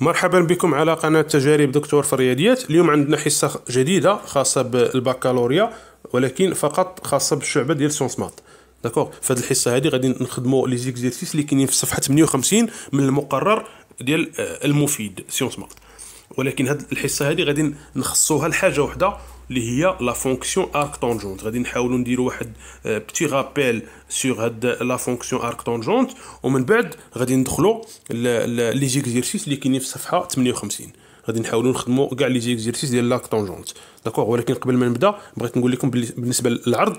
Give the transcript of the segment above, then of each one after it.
مرحبا بكم على قناة تجارب دكتور في الرياضيات اليوم عندنا حصة جديدة خاصة بالبكالوريا ولكن فقط خاصة بالشعبة ديال سونس مات داكوغ فهاد الحصة هادي غادي نخدموا لي زيكزيرسيس اللي كاينين في صفحة 58 من المقرر ديال المفيد سيونس مات ولكن هاد الحصة هادي غادي نخصوها لحاجة وحدة اللي هي لا فونكسيون ارك تانجونت غادي نحاولوا نديروا واحد بتي رابيل سور هاد لا فونكسيون ارك تانجونت ومن بعد غادي ندخلوا لي زيكزيرسيس اللي كاينين في الصفحه 58 غادي نحاولوا نخدموا كاع لي زيكزيرسيس ديال لاك طونجونت داكوغ ولكن قبل ما نبدا بغيت نقول لكم بالنسبه للعرض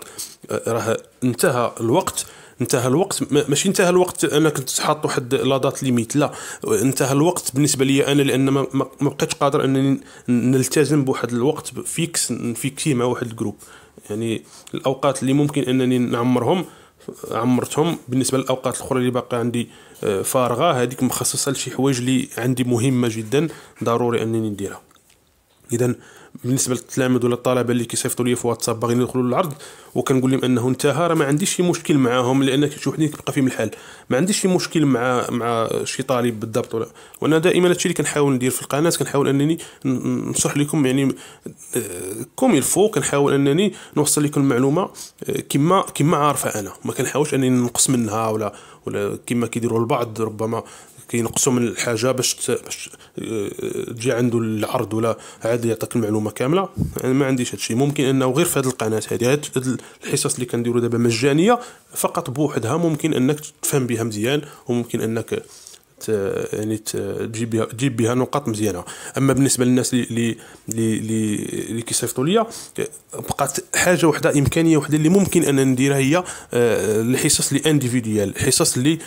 آه, راه انتهى الوقت انتهى الوقت ماشي انتهى الوقت انا كنت حاط واحد لا دات ليميت لا انتهى الوقت بالنسبه لي انا لان ما, ما بقيتش قادر انني نلتزم بواحد الوقت فيكس نفيكسيه مع واحد الجروب يعني الاوقات اللي ممكن انني نعمرهم عمرتهم بالنسبه للاوقات الاخرى اللي باقي عندي آه، فارغه هذيك مخصصه لشي حوايج اللي عندي مهمه جدا ضروري انني نديرها اذا بالنسبه للتلاميذ ولا الطلبه اللي كيصيفطوا لي في واتساب باغيين يدخلوا للعرض وكنقول لهم انه انتهى راه ما عنديش شي مشكل معاهم لان شي وحدين كيبقى فيهم الحال ما عنديش شي مشكل مع مع شي طالب بالضبط ولا وانا دائما هادشي اللي كنحاول ندير في القناه كنحاول انني ننصح لكم يعني آه، كوم الفو كنحاول انني نوصل لكم المعلومه آه، كما كما عارفه انا ما كنحاولش انني ننقص منها ولا ولا كما كيديروا البعض ربما كينقصوا من الحاجه باش باش آه، تجي عنده العرض ولا عاد يعطيك المعلومه كامله انا ما عنديش هادشي ممكن انه غير في هذه القناه هذه هاد الحصص اللي كنديروا دابا مجانيه فقط بوحدها ممكن انك تفهم بها مزيان وممكن انك يعني تجيب بها تجيب بها نقاط مزيانه اما بالنسبه للناس اللي اللي اللي, اللي كيصيفطوا ليا بقات حاجه وحده امكانيه وحده اللي ممكن ان نديرها هي آه، الحصص اللي انديفيديال الحصص اللي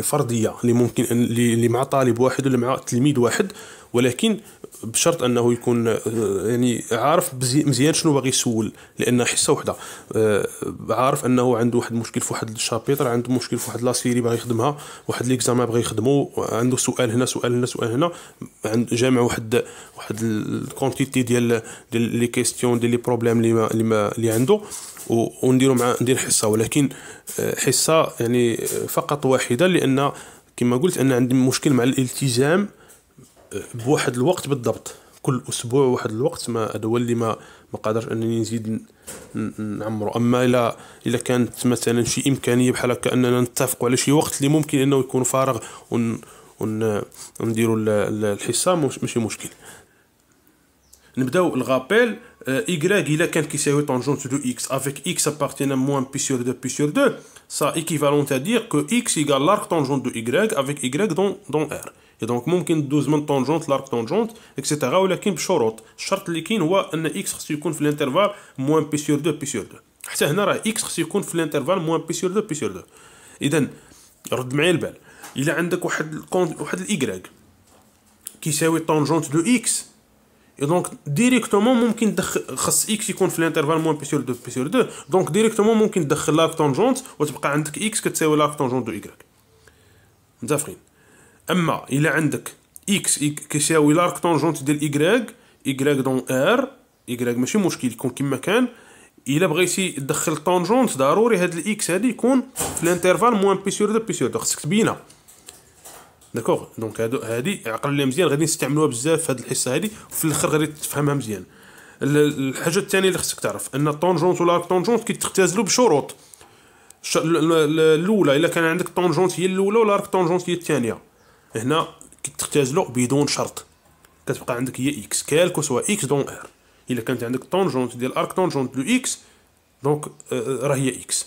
فرضيه اللي ممكن اللي مع طالب واحد ولا مع تلميذ واحد ولكن بشرط انه يكون آه، يعني عارف مزيان شنو باغي يسول لان حصه وحده آه، عارف انه عنده واحد المشكل في واحد الشابيتر عنده مشكل في واحد لاسيري باغي يخدمها واحد ليكزام باغي يخدمو عنده سؤال هنا سؤال هنا سؤال هنا جامع واحد واحد الكونتيتي ديال ديال لي كيستيون ديال لي بروبليم اللي ما اللي عنده ونديروا مع ندير حصه ولكن آه، حصه يعني آه، فقط واحده لان كما قلت ان عندي مشكل مع الالتزام آه، بواحد الوقت بالضبط كل اسبوع واحد الوقت ما هذا هو اللي ما ما قادرش انني نزيد نعمرو اما الا الا كانت مثلا شي امكانيه بحال هكا اننا نتفقوا على شي وقت اللي ممكن انه يكون فارغ ون ونديروا الحصه ماشي مشكل نبداو الغابيل Euh, y, il a quelqu'un qui s'est tangente de x, avec x appartenant à moins pi sur 2 pi sur 2, ça équivalent à dire que x égale l'arc tangente de y avec y dans, dans R. Et donc, ممكن دوز 12 tangente l'arc tangente, etc. ولكن بشروط، الشرط اللي كاين هو ان x خصو x في l'intervalle moins pi sur 2 pi sur 2. C'est هنا راه x خصو moins pi sur sur pi sur 2 pi sur 2. اذا رد معايا البال، de un y qui qui كيساوي tangente de x اي دونك ديريكتومون ممكن تدخل خاص اكس يكون في الانترفال موان بي سور دو بي سور دو دونك ديريكتومون ممكن تدخل لاك تونجونت وتبقى عندك اكس كتساوي لاك تونجونت دو ايكغيك متفقين اما الا عندك اكس كيساوي لارك تونجونت ديال ايكغيك ايكغيك دون ار ايكغيك ماشي مشكل يكون كما كان الا بغيتي تدخل طونجونت ضروري هاد الاكس هادي يكون في الانترفال موان بي سور دو بي سور دو خصك تبينها داكوغ دونك هادو هادي عقل ليها مزيان غادي نستعملوها بزاف في هاد الحصه هادي وفي الاخر غادي تفهمها مزيان الحاجه الثانيه اللي خصك تعرف ان الطونجونت ولا الطونجونت كيتختازلوا بشروط الاولى الا كان عندك طونجونت هي الاولى ولا راك الطونجونت هي الثانيه هنا كيتختازلوا بدون شرط كتبقى عندك هي اكس كالكو سوا اكس دون ار الا كانت عندك طونجونت ديال ارك طونجونت دو اكس دونك راه هي اكس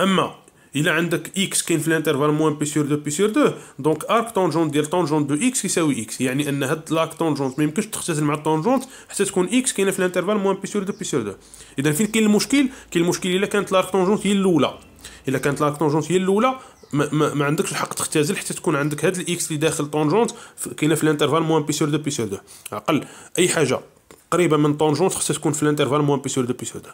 اما الا عندك اكس كاين في الانترفال موان بي سور دو بي سور دو دونك ارك طونجونت ديال طونجونت دو اكس يساوي اكس يعني ان هاد لاك طونجونت ميمكنش تختزل مع الطونجونت حتى تكون اكس كاينه في الانترفال موان بي سور دو بي سور دو اذا فين كاين المشكل كاين المشكل الا كانت لاك طونجونت هي الاولى الا كانت لاك طونجونت هي الاولى ما, ما, ما عندكش الحق تختزل حتى تكون عندك هاد الاكس اللي داخل طونجونت كاينه في الانترفال موان بي سور دو بي سور دو عقل اي حاجه قريبه من طونجونت خصها تكون في الانترفال موان بي سور دو بي سور دو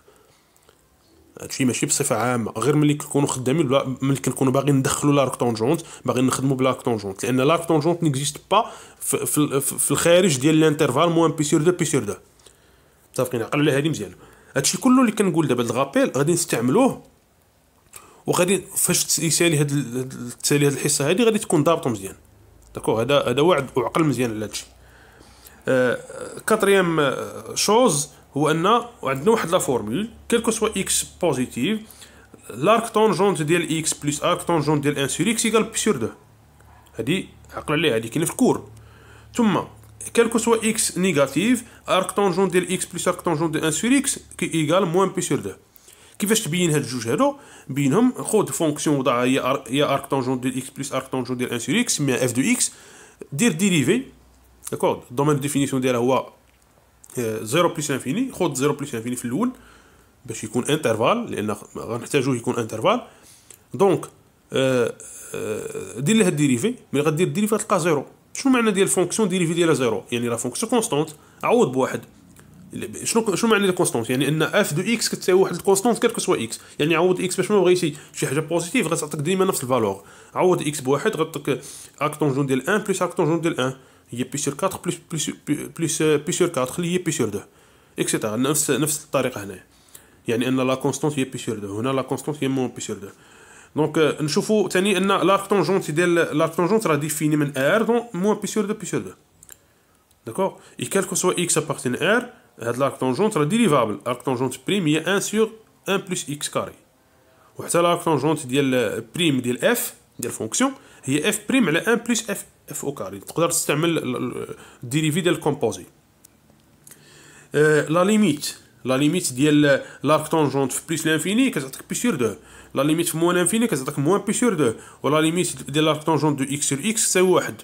هادشي ماشي بصفه عامه غير ملي كنكونوا خدامين بلا ملي كنكونوا باغيين ندخلوا لارك طونجونت باغيين نخدموا بلارك طونجونت لان لارك طونجونت نيكزيست با في, في, في الخارج ديال الانترفال موان بي سور دو بي سور دو متفقين عقل على هادي مزيان هادشي كله اللي كنقول دابا الغابيل غادي نستعملوه وغادي فاش يسالي هاد تسالي هاد الحصه هادي غادي تكون ضابطه مزيان داكو هذا هذا وعد وعقل مزيان على هادشي آه، آه، كاتريام آه، شوز ou en a a la formule quel que soit x positive l'arc tangente de plus arc tangente de sur x égal pi sur quel que soit x négative arc tangente de x plus arc tangente de un sur x qui égal moins pi sur qui fait que jugé a une fonction de x plus l'arc tangente de un sur x mais f de x dire dérivée d'accord domaine définition de la loi 0 بلس انفيني خذ 0 بلس انفيني في الاول باش يكون انترفال لان غنحتاجوه يكون انترفال دونك دير لها الديريفي ملي غدير الديريفي غتلقى زيرو شنو معنى ديال الفونكسيون ديريفي ديالها زيرو يعني لا فونكسيون كونستونت عوض بواحد شنو شنو معنى الكونستونت يعني ان اف دو اكس كتساوي واحد الكونستونت كيلكو سوا اكس يعني عوض اكس باش ما بغيتي شي حاجه بوزيتيف غتعطيك ديما نفس الفالور عوض اكس بواحد غتعطيك اكتونجون ديال 1 بلس اكتونجون ديال 1 هي بي سور 4 بلس بلس بلس بي سور 4 هي بي سور 2 اكسيتيرا نفس نفس الطريقه هنا يعني ان لا كونستانت هي بي سور 2 هنا لا كونستانت هي مو بي سور 2 دونك euh, نشوفوا ثاني ان لارك تونجونت ديال لارك تونجونت راه ديفيني من ار دون موان بي سور 2 بي سور 2 داكوغ اي كالكو سوا اكس ابارتين ار هاد لارك تونجونت راه ديريفابل لارك تونجونت بريم هي 1 سور 1 بلس اكس كاري وحتى لارك تونجونت ديال بريم ديال اف ديال فونكسيون هي اف بريم على 1 بلس اف اف او كاري تقدر تستعمل الديريفي ديال الكومبوزي أه، لا ليميت لا ليميت ديال لارك تونجونت في بليس لانفيني كتعطيك بي سور دو لا ليميت في موان انفيني كتعطيك موان بي سور دو ولا ليميت ديال لارك تونجونت دو اكس سور اكس تساوي واحد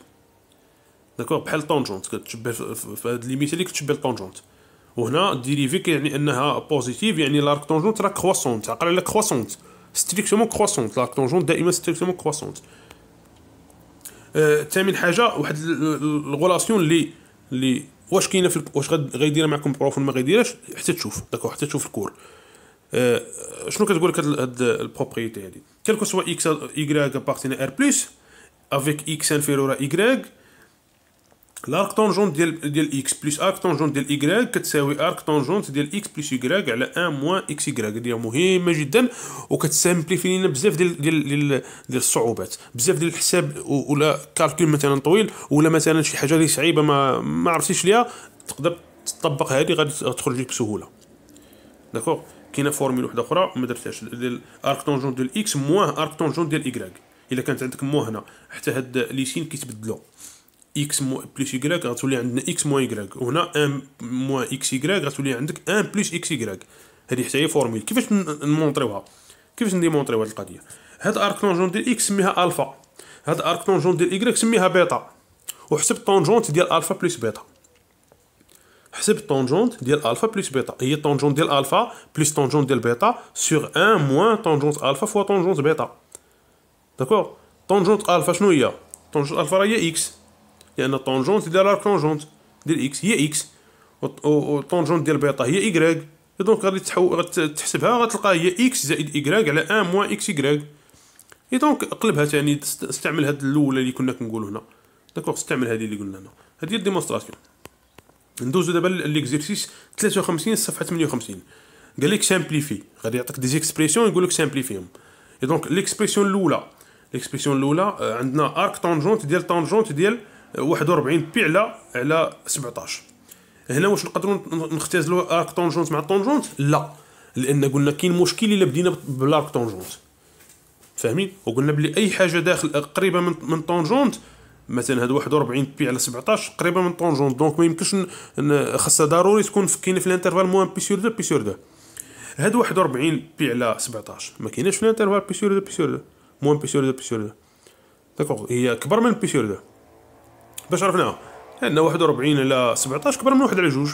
داكوغ بحال طونجونت كتشبه في هاد ليميت اللي كتشبه الطونجونت وهنا ديريفي كيعني انها بوزيتيف يعني لارك تونجونت راه كخواسونت عقل على كخواسونت ستريكتومون كخواسونت لارك تونجونت دائما ستريكتومون كخواسونت ثامن حاجه واحد الغولاسيون اللي اللي واش كاينه في واش غيديرها معكم بروف ولا ما غيديرهاش حتى تشوف داكو حتى تشوف الكور أه شنو كتقول لك هاد البروبريتي هادي كلكو سوا اكس ايكغ بارتينا ار بلس افيك اكس انفيرور ايكغ لارك طونجونت ديال ديال اكس بلس ارك طونجونت ديال ايكغيك كتساوي ارك طونجونت ديال اكس بلس ايكغيك على ان موان اكس ايكغيك هذه مهمه جدا وكتسامبليفي لنا بزاف ديال ديال ديال, ديال الصعوبات بزاف ديال الحساب ولا كالكول مثلا طويل ولا مثلا شي حاجه اللي صعيبه ما ما عرفتيش ليها تقدر تطبق هذه غادي تخرج لك بسهوله داكوغ كاينه فورميل وحده اخرى ما درتهاش ديال ارك طونجونت ديال اكس موان ارك طونجونت ديال ايكغيك الا كانت عندك مو هنا حتى هاد ليسين كيتبدلوا اكس مو بلس غتولي عندنا اكس موا y وهنا ام موا اكس يكراك غتولي عندك ام بلوس اكس يكراك هذه حتى هي فورميل كيفاش نمونطريوها كيفاش نديمونطريو هذه القضيه هاد ارك تونجون ديال اكس سميها الفا هاد ارك تونجون ديال y سميها بيتا وحسب الطونجونت ديال الفا بلس بيتا حسب الطونجونت ديال الفا بلس بيتا هي الطونجونت ديال الفا بلس طونجونت ديال بيتا سور ان موان طونجونت الفا فوا طونجونت بيتا داكور طونجونت الفا شنو هي طونجونت الفا راهي اكس لان الطونجونت ديال الاركونجونت ديال اكس هي اكس والطونجونت ديال بيتا هي ايغريك دونك غادي تحسبها غتلقى هي اكس زائد ايغريك على ان موان اكس ايغريك اي دونك قلبها ثاني استعمل هاد الاولى اللي كنا كنقولو هنا داكوغ استعمل هذه اللي قلنا هنا هذه هي الديمونستراسيون ندوزو دابا ليكزيرسيس 53 صفحه 58 قال لك سامبليفي غادي يعطيك دي زيكسبريسيون يقول لك سامبليفيهم اي دونك ليكسبريسيون الاولى ليكسبريسيون الاولى عندنا ارك طونجونت ديال طونجونت ديال 41 بيعلى على 17 هنا واش نقدروا نختزلوا ارك طونجونت مع طونجونت لا لان قلنا كاين مشكل الا بدينا بالارك طونجونت فاهمين وقلنا بلي اي حاجه داخل قريبه من من طونجونت مثلا هاد 41 بي على 17 قريبه من طونجونت دونك ما يمكنش خاصها ضروري تكون كاينه في الانترفال موان بي سور دو بي سور دو هاد 41 بي على 17 ما كايناش في الانترفال بي سور دو بي سور دو موان بي سور دو بي سور دو داكوغ هي كبر من بي سور دو باش عرفناها عندنا 41 على 17 كبر من واحد على جوج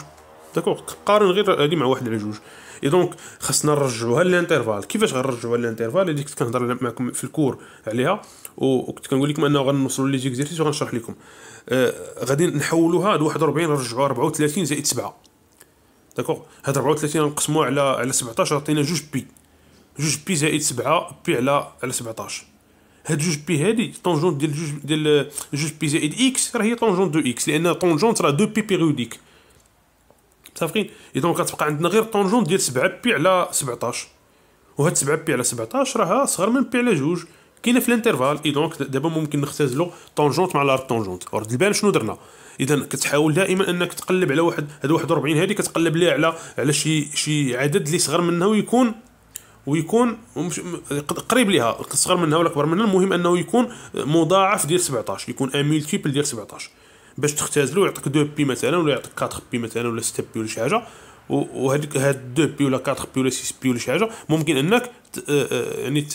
داكوغ قارن غير هادي مع واحد على جوج اي دونك خاصنا نرجعوها للانترفال كيفاش غنرجعوها للانترفال اللي كنت كنهضر معكم في الكور عليها وكنت كنقول لكم انه غنوصلوا زيكزيرسيس وغنشرح لكم آه غادي نحولوها هاد 41 نرجعوها 34 زائد 7 داكوغ هاد 34 غنقسموها على على 17 عطينا جوج بي جوج بي زائد 7 بي على على 17 هاد جوج بي هادي طونجونت ديال جوج ديال جوج بي زائد اكس راه هي طونجونت دو اكس لان طونجونت راه دو بي بيريوديك متفقين اذا كتبقى عندنا غير طونجونت ديال 7 بي على 17 وهاد 7 بي على 17 راها صغر من بي على جوج كاينه في الانترفال اي دونك دابا ممكن نختزلو طونجونت مع لارب طونجونت ورد البال شنو درنا اذا كتحاول دائما انك تقلب على واحد هاد 41 هادي كتقلب ليه على على شي شي عدد اللي صغر منها ويكون ويكون قريب ليها صغر منها ولا اكبر منها المهم انه يكون مضاعف ديال 17 يكون ان ملتيبل ديال 17 باش تختازلو يعطيك 2 بي مثلا ولا يعطيك 4 بي مثلا ولا 6 بي ولا شي حاجه وهذيك هاد 2 بي ولا 4 بي ولا 6 بي ولا شي حاجه ممكن انك آه، آه، يعني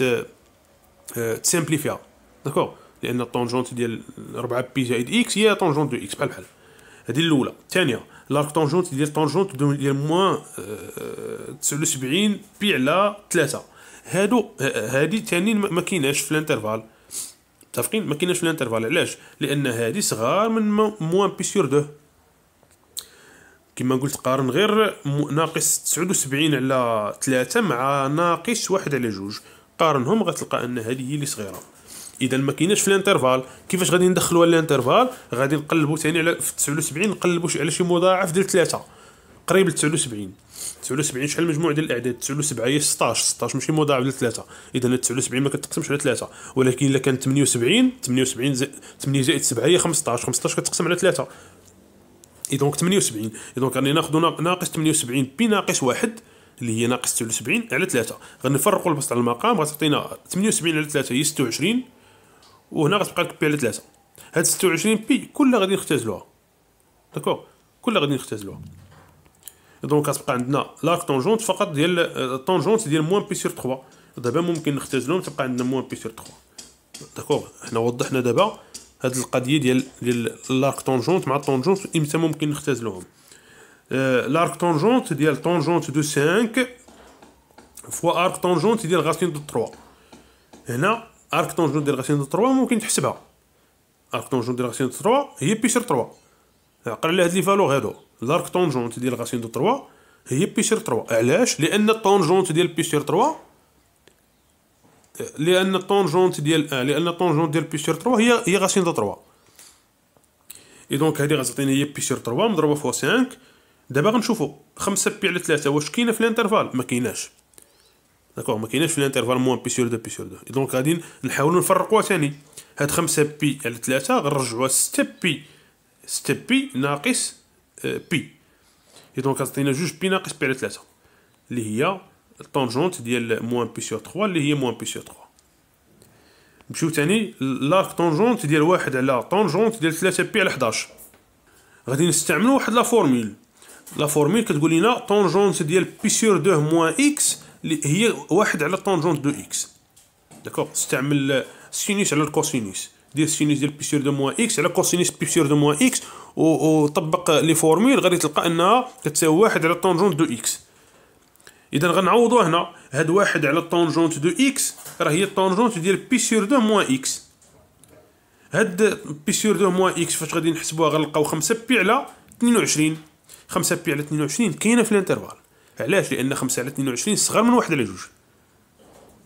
تسامبليفيها داكوغ لان الطونجونت ديال 4 بي زائد اكس هي طونجونت دو اكس بحال بحال هذه الاولى الثانيه لارك طونجونت يدير طونجونت يدير موان تسعود و سبعين بي على تلاتة هادو هادي تاني مكيناش في الانترفال متفقين مكيناش في الانترفال علاش لان هادي صغار من موان بي سور دو كيما قلت قارن غير ناقص تسعود و سبعين على تلاتة مع ناقص واحد على جوج قارنهم غتلقى ان هادي هي اللي صغيره اذا ما كايناش في الانترفال كيفاش غادي ندخلوا الانترفال غادي نقلبوا ثاني على في 79 نقلبوا على شي مضاعف ديال 3 قريب ل 79 79 شحال المجموع ديال الاعداد 97 هي 16 16 ماشي مضاعف ديال 3 اذا 79 ما كتقسمش على 3 ولكن الا كانت 78 78 زائد 8 زائد 7 هي 15 15 كتقسم على 3 اي دونك 78 اي دونك غادي ناخذ ناقص 78 بي ناقص 1 اللي هي ناقص 76 على 3 غنفرقوا البسط على المقام غتعطينا 78 على 3 هي 26 وهنا غتبقى لك بي على 3 هاد 26 بي كلها غادي نختزلوها داكوغ كلها غادي نختزلوها دونك غتبقى عندنا لاك طونجونت فقط ديال الطونجونت آه, ديال موان بي سير 3 دابا ممكن نختزلهم تبقى عندنا موان بي سير 3 داكوغ حنا وضحنا دابا هاد القضيه ديال ديال لارك طونجونت مع طونجونت امتى ممكن نختزلوهم لارك آه, طونجونت ديال طونجونت دو 5 فوا ارك طونجونت ديال غاسين دو 3 هنا ارك طونجون ديال غاسين دو 3 ممكن تحسبها ارك طونجون ديال غاسين دو 3 هي بيشر 3 عقل على هاد لي فالور هادو لارك طونجون ديال غاسين دو 3 هي بيشر 3 علاش لان الطونجون ديال بيشر 3 لان الطونجون ديال آه، لان الطونجون ديال بيشر 3 هي هي غاسين دو 3 اي دونك هادي غتعطيني هي بيشر 3 مضروبه فوا 5 دابا غنشوفو 5 بي على 3 واش كاينه في الانترفال ما كايناش داكوغ ما كايناش في الانترفال موان بي سور دو بي سور دو دونك غادي نحاولوا نفرقوها ثاني هاد خمسة بي على ثلاثة غنرجعوها ستة بي ستة بي ناقص بي دونك غتعطينا جوج بي ناقص بي على ثلاثة اللي هي الطونجونت ديال موان بي سور 3 اللي هي موان بي سور 3 نمشيو ثاني لارك طونجونت ديال واحد على طونجونت ديال ثلاثة بي على 11 غادي نستعملوا واحد لا فورميل لا فورميل كتقول لنا طونجونت ديال بي سور 2 موان اكس هي واحد على طونجونت دو اكس داكوغ استعمل سينوس على الكوسينوس دير سينوس ديال بي دو موان اكس على كوسينوس بي دو موان اكس وطبق لي فورمول غادي تلقى انها كتساوي واحد على طونجونت دو اكس اذا غنعوضو هنا هاد واحد على طونجونت دو اكس راه هي طونجونت ديال بي دو موان اكس هاد بي دو موان اكس فاش غادي نحسبوها غنلقاو خمسة بي على 22 5 بي على 22 كاينه في الانترفال علاش لان 5 على 22 صغر من واحد على جوج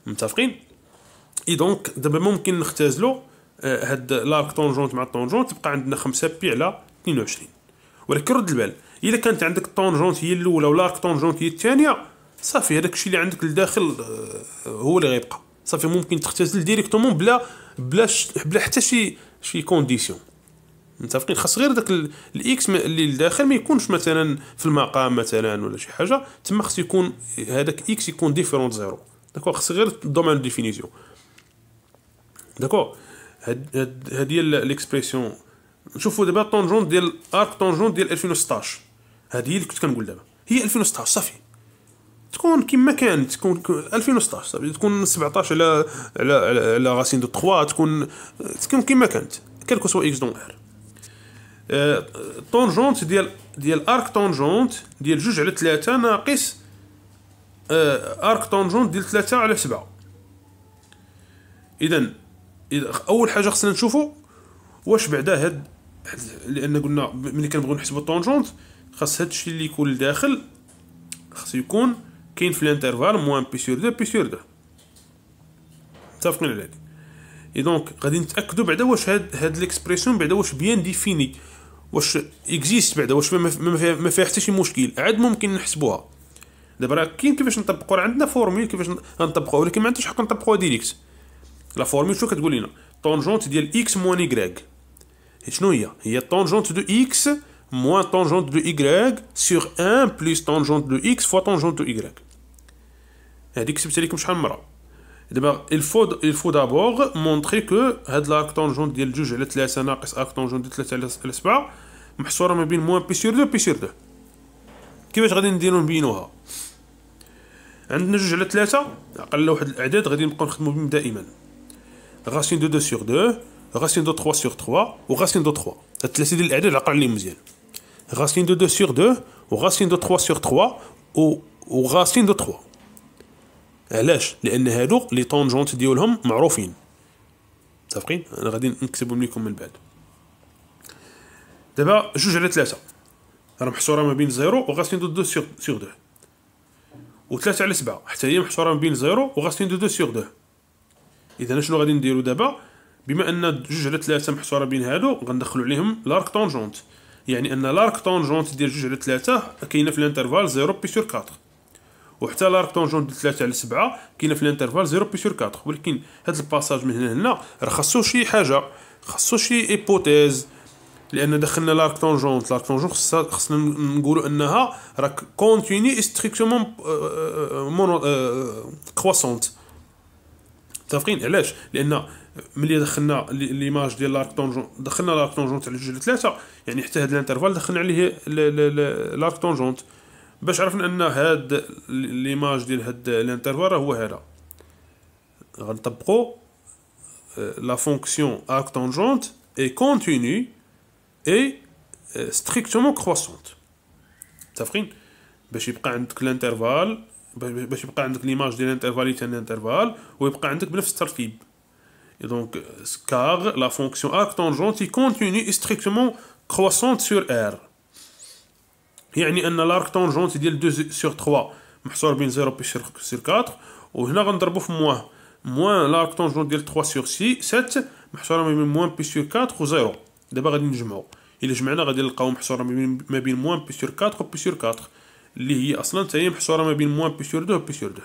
متفقين اي دونك دابا ممكن نختزلو آه، هاد لارك طونجونت مع الطونجونت تبقى عندنا 5 بي على 22 ولكن رد البال الا كانت عندك الطونجونت هي الاولى لارك طونجونت هي الثانيه صافي هذاك الشيء اللي عندك لداخل آه، هو اللي غيبقى صافي ممكن تختزل ديريكتومون بلا بلا بلا حتى شي شي كونديسيون متفقين خاص غير داك الاكس اللي لداخل ما يكونش مثلا في المقام مثلا ولا شي حاجه تما خص يكون هذاك اكس يكون ديفيرونت زيرو داكور خص غير الدومين ديفينيسيون داكور هاد هي ليكسبريسيون نشوفوا دابا طونجون ديال ارك طونجون ديال 2016 هذه هي اللي كنت كنقول دابا هي 2016 صافي تكون كما كانت تكون 2016 صافي تكون 17 على على على غاسين دو 3 تكون تكون كما كانت كالكو سوا اكس دون ار آه، طونجونت ديال ديال ارك طونجونت ديال جوج على ثلاثة ناقص آه، ارك طونجونت ديال ثلاثة على سبعة اذا اول حاجه خصنا نشوفو واش بعدا هاد لان قلنا ملي كنبغيو نحسبو طونجونت خاص هادشي اللي يكون لداخل خاص يكون كاين في الانترفال موان بي سور دو بي سور دو متفقين على هادي اي دونك غادي نتاكدو بعدا واش هاد هاد ليكسبريسيون بعدا واش بيان ديفيني واش اكزيست بعدا واش ما فيها حتى شي مشكل عاد ممكن نحسبوها دابا راه كاين كيفاش نطبقوا راه عندنا فورمول كيفاش نطبقوها ولكن ما عندناش حق نطبقوها ديريكت لا فورمول شنو كتقول لنا طونجونت ديال اكس موان يكراك شنو هي هي طونجونت دو اكس موان طونجونت دو يكراك سور ان بلس طونجونت دو اكس فوا طونجونت دو يكراك هذيك كتبت لكم شحال من مره دابا الفو الفو دابور مونطري كو هاد لاك طونجونت ديال جوج على ثلاثة ناقص اك طونجونت ديال ثلاثة على سبعة محصورة ما بين موان بي سير دو بي سير دو كيفاش غادي نديرو نبينوها عندنا جوج على ثلاثة أقل واحد الأعداد غادي نبقاو نخدمو بهم دائما غاسين دو دو سيغ دو غاسين دو تخوا سيغ تخوا وغاسين دو تخوا هاد الثلاثة ديال الأعداد عقل عليهم مزيان غاسين دو دو سيغ دو وغاسين دو تخوا سيغ تخوا وغاسين دو تخوا علاش لان هادو لي طونجونت ديالهم معروفين متفقين انا غادي نكتبهم لكم من بعد دابا جوج على ثلاثة راه محصوره ما بين زيرو غاسين دو دو سيغ دو و ثلاثة على سبعة حتى هي محصوره ما بين زيرو غاسين دو دو سيغ دو اذا شنو غادي نديرو دابا بما ان جوج على ثلاثة محصوره بين هادو غندخلو عليهم لارك طونجونت يعني ان لارك طونجونت ديال جوج على ثلاثة كاينه في الانترفال زيرو بي سور كاطخ وحتى لا ريكتونجون ديال 3 على 7 كاينه في الانترفال 0 بي سور 4 ولكن هذا الباساج من هنا لهنا راه خاصو شي حاجه خاصو شي ايبوتيز لان دخلنا لا ريكتونجون لا ريكتونجون خصنا نقولوا انها راك كونتيني ستريكتومون مون كواسونت متفقين علاش لان ملي دخلنا ليماج ديال لارك طونجون دخلنا لارك طونجون على جوج ثلاثه يعني حتى هذا الانترفال دخلنا عليه لارك طونجون باش عرفنا ان هاد ليماج ديال هاد الانترفال هو هذا غنطبقو لا فونكسيون ارك تانجونت اي كونتيني اي ستريكتومون كروسونت متفقين باش يبقى عندك الانترفال باش يبقى عندك ليماج ديال الانترفال ثاني انترفال ويبقى عندك بنفس الترتيب دونك كار لا فونكسيون ارك تانجونت اي كونتيني اي ستريكتومون كروسونت سور ار يعني ان لارك طونجونت ديال 2 سور 3 محصور بين 0 بي سور 4 وهنا غنضربو في موان موان لارك طونجونت ديال 3 سور 7 محصوره ما بين موان بي سور 4 و 0 دابا غادي نجمعو الا جمعنا غادي نلقاو محصوره ما بين موان بي سور 4 و بي سور 4 اللي هي اصلا حتى هي محصوره ما بين موان بي سور 2 و بي سور 2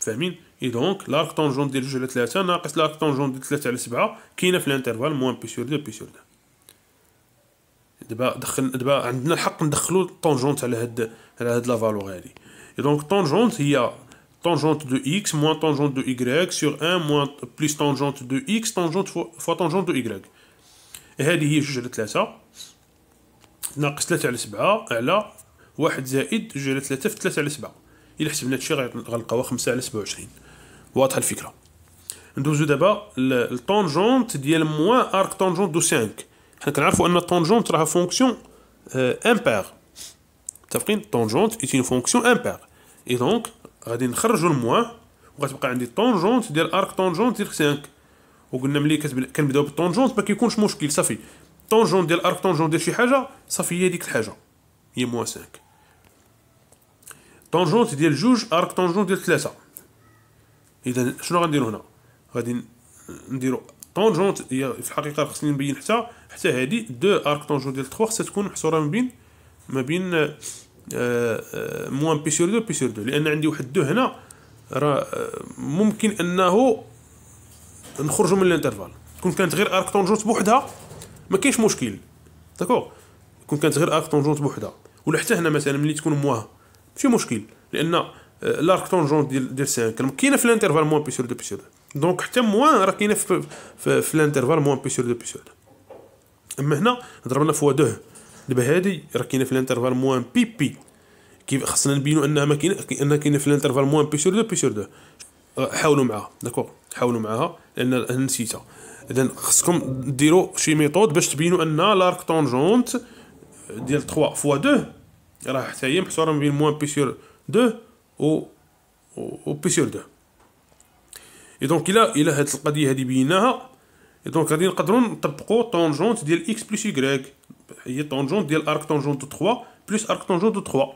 فاهمين اي دونك لارك طونجونت ديال 2 على 3 ناقص لارك طونجونت ديال 3 على 7 كاينه في الانترفال موان بي سور 2 بي سور 2 دابا دخل دابا عندنا الحق ندخلو الطونجونت على هاد على هاد لا فالور هادي دونك طونجونت هي طونجونت دو اكس موان طونجونت دو y سور ان موان بليس طونجونت دو اكس طونجونت فوا طونجونت دو y هادي هي جوج على تلاتة ناقص تلاتة على سبعة على واحد زائد جوج على تلاتة في تلاتة على سبعة إلا حسبنا هادشي غنلقاوها خمسة على سبعة وعشرين واضحة الفكرة ندوزو دابا الطونجونت ديال موان ارك طونجونت دو سانك encore une une tangente est une fonction impaire cette tangente est une fonction impaire et donc on a une charge moins on va tangente de l'arc tangente de 5. on ne dit que la tangente parce qu'il compte moins tangente de l'arc tangente de cinq ça fait quelque chose il est moins 5 tangente de l'arc tangente de trois Je ça nous regardons طونجونت هي في الحقيقه خصني نبين حتى حتى هذه دو ارك طونجون ديال 3 خصها تكون محصوره ما بين ما بين موان بي سور دو بي سور دو لان عندي واحد دو هنا راه آه، ممكن انه نخرجوا من الانترفال كون كانت غير ارك طونجونت بوحدها ما كاينش مشكل داكو كون كانت غير ارك طونجونت بوحدها ولا حتى هنا مثلا ملي تكون موان ماشي مشكل لان لارك آه، طونجونت ديال ديال 5 كاينه في الانترفال موان بي سور دو بي سور دو دونك حتى موان راه كاينه في, في, في الانترفال موان بي سور دو بي سور اما هنا ضربنا فوا دوه دابا هادي راه كاينه في الانترفال موان بي بي كيف خصنا نبينو انها ما كاينه انها كاينه في الانترفال موان بي سور دو بي سور دو حاولوا معاها داكوغ حاولوا معاها لان نسيتها اذا خصكم ديروا شي ميثود باش تبينوا ان لارك طونجونت ديال 3 فوا 2 راه حتى هي محصوره بين موان بي سور 2 و و بي سور 2 دونك الا الا هاد القضيه هادي بيناها دونك غادي نقدروا نطبقوا طونجونت ديال اكس بلس واي هي طونجونت ديال ارك طونجونت 3 بلس ارك طونجونت 3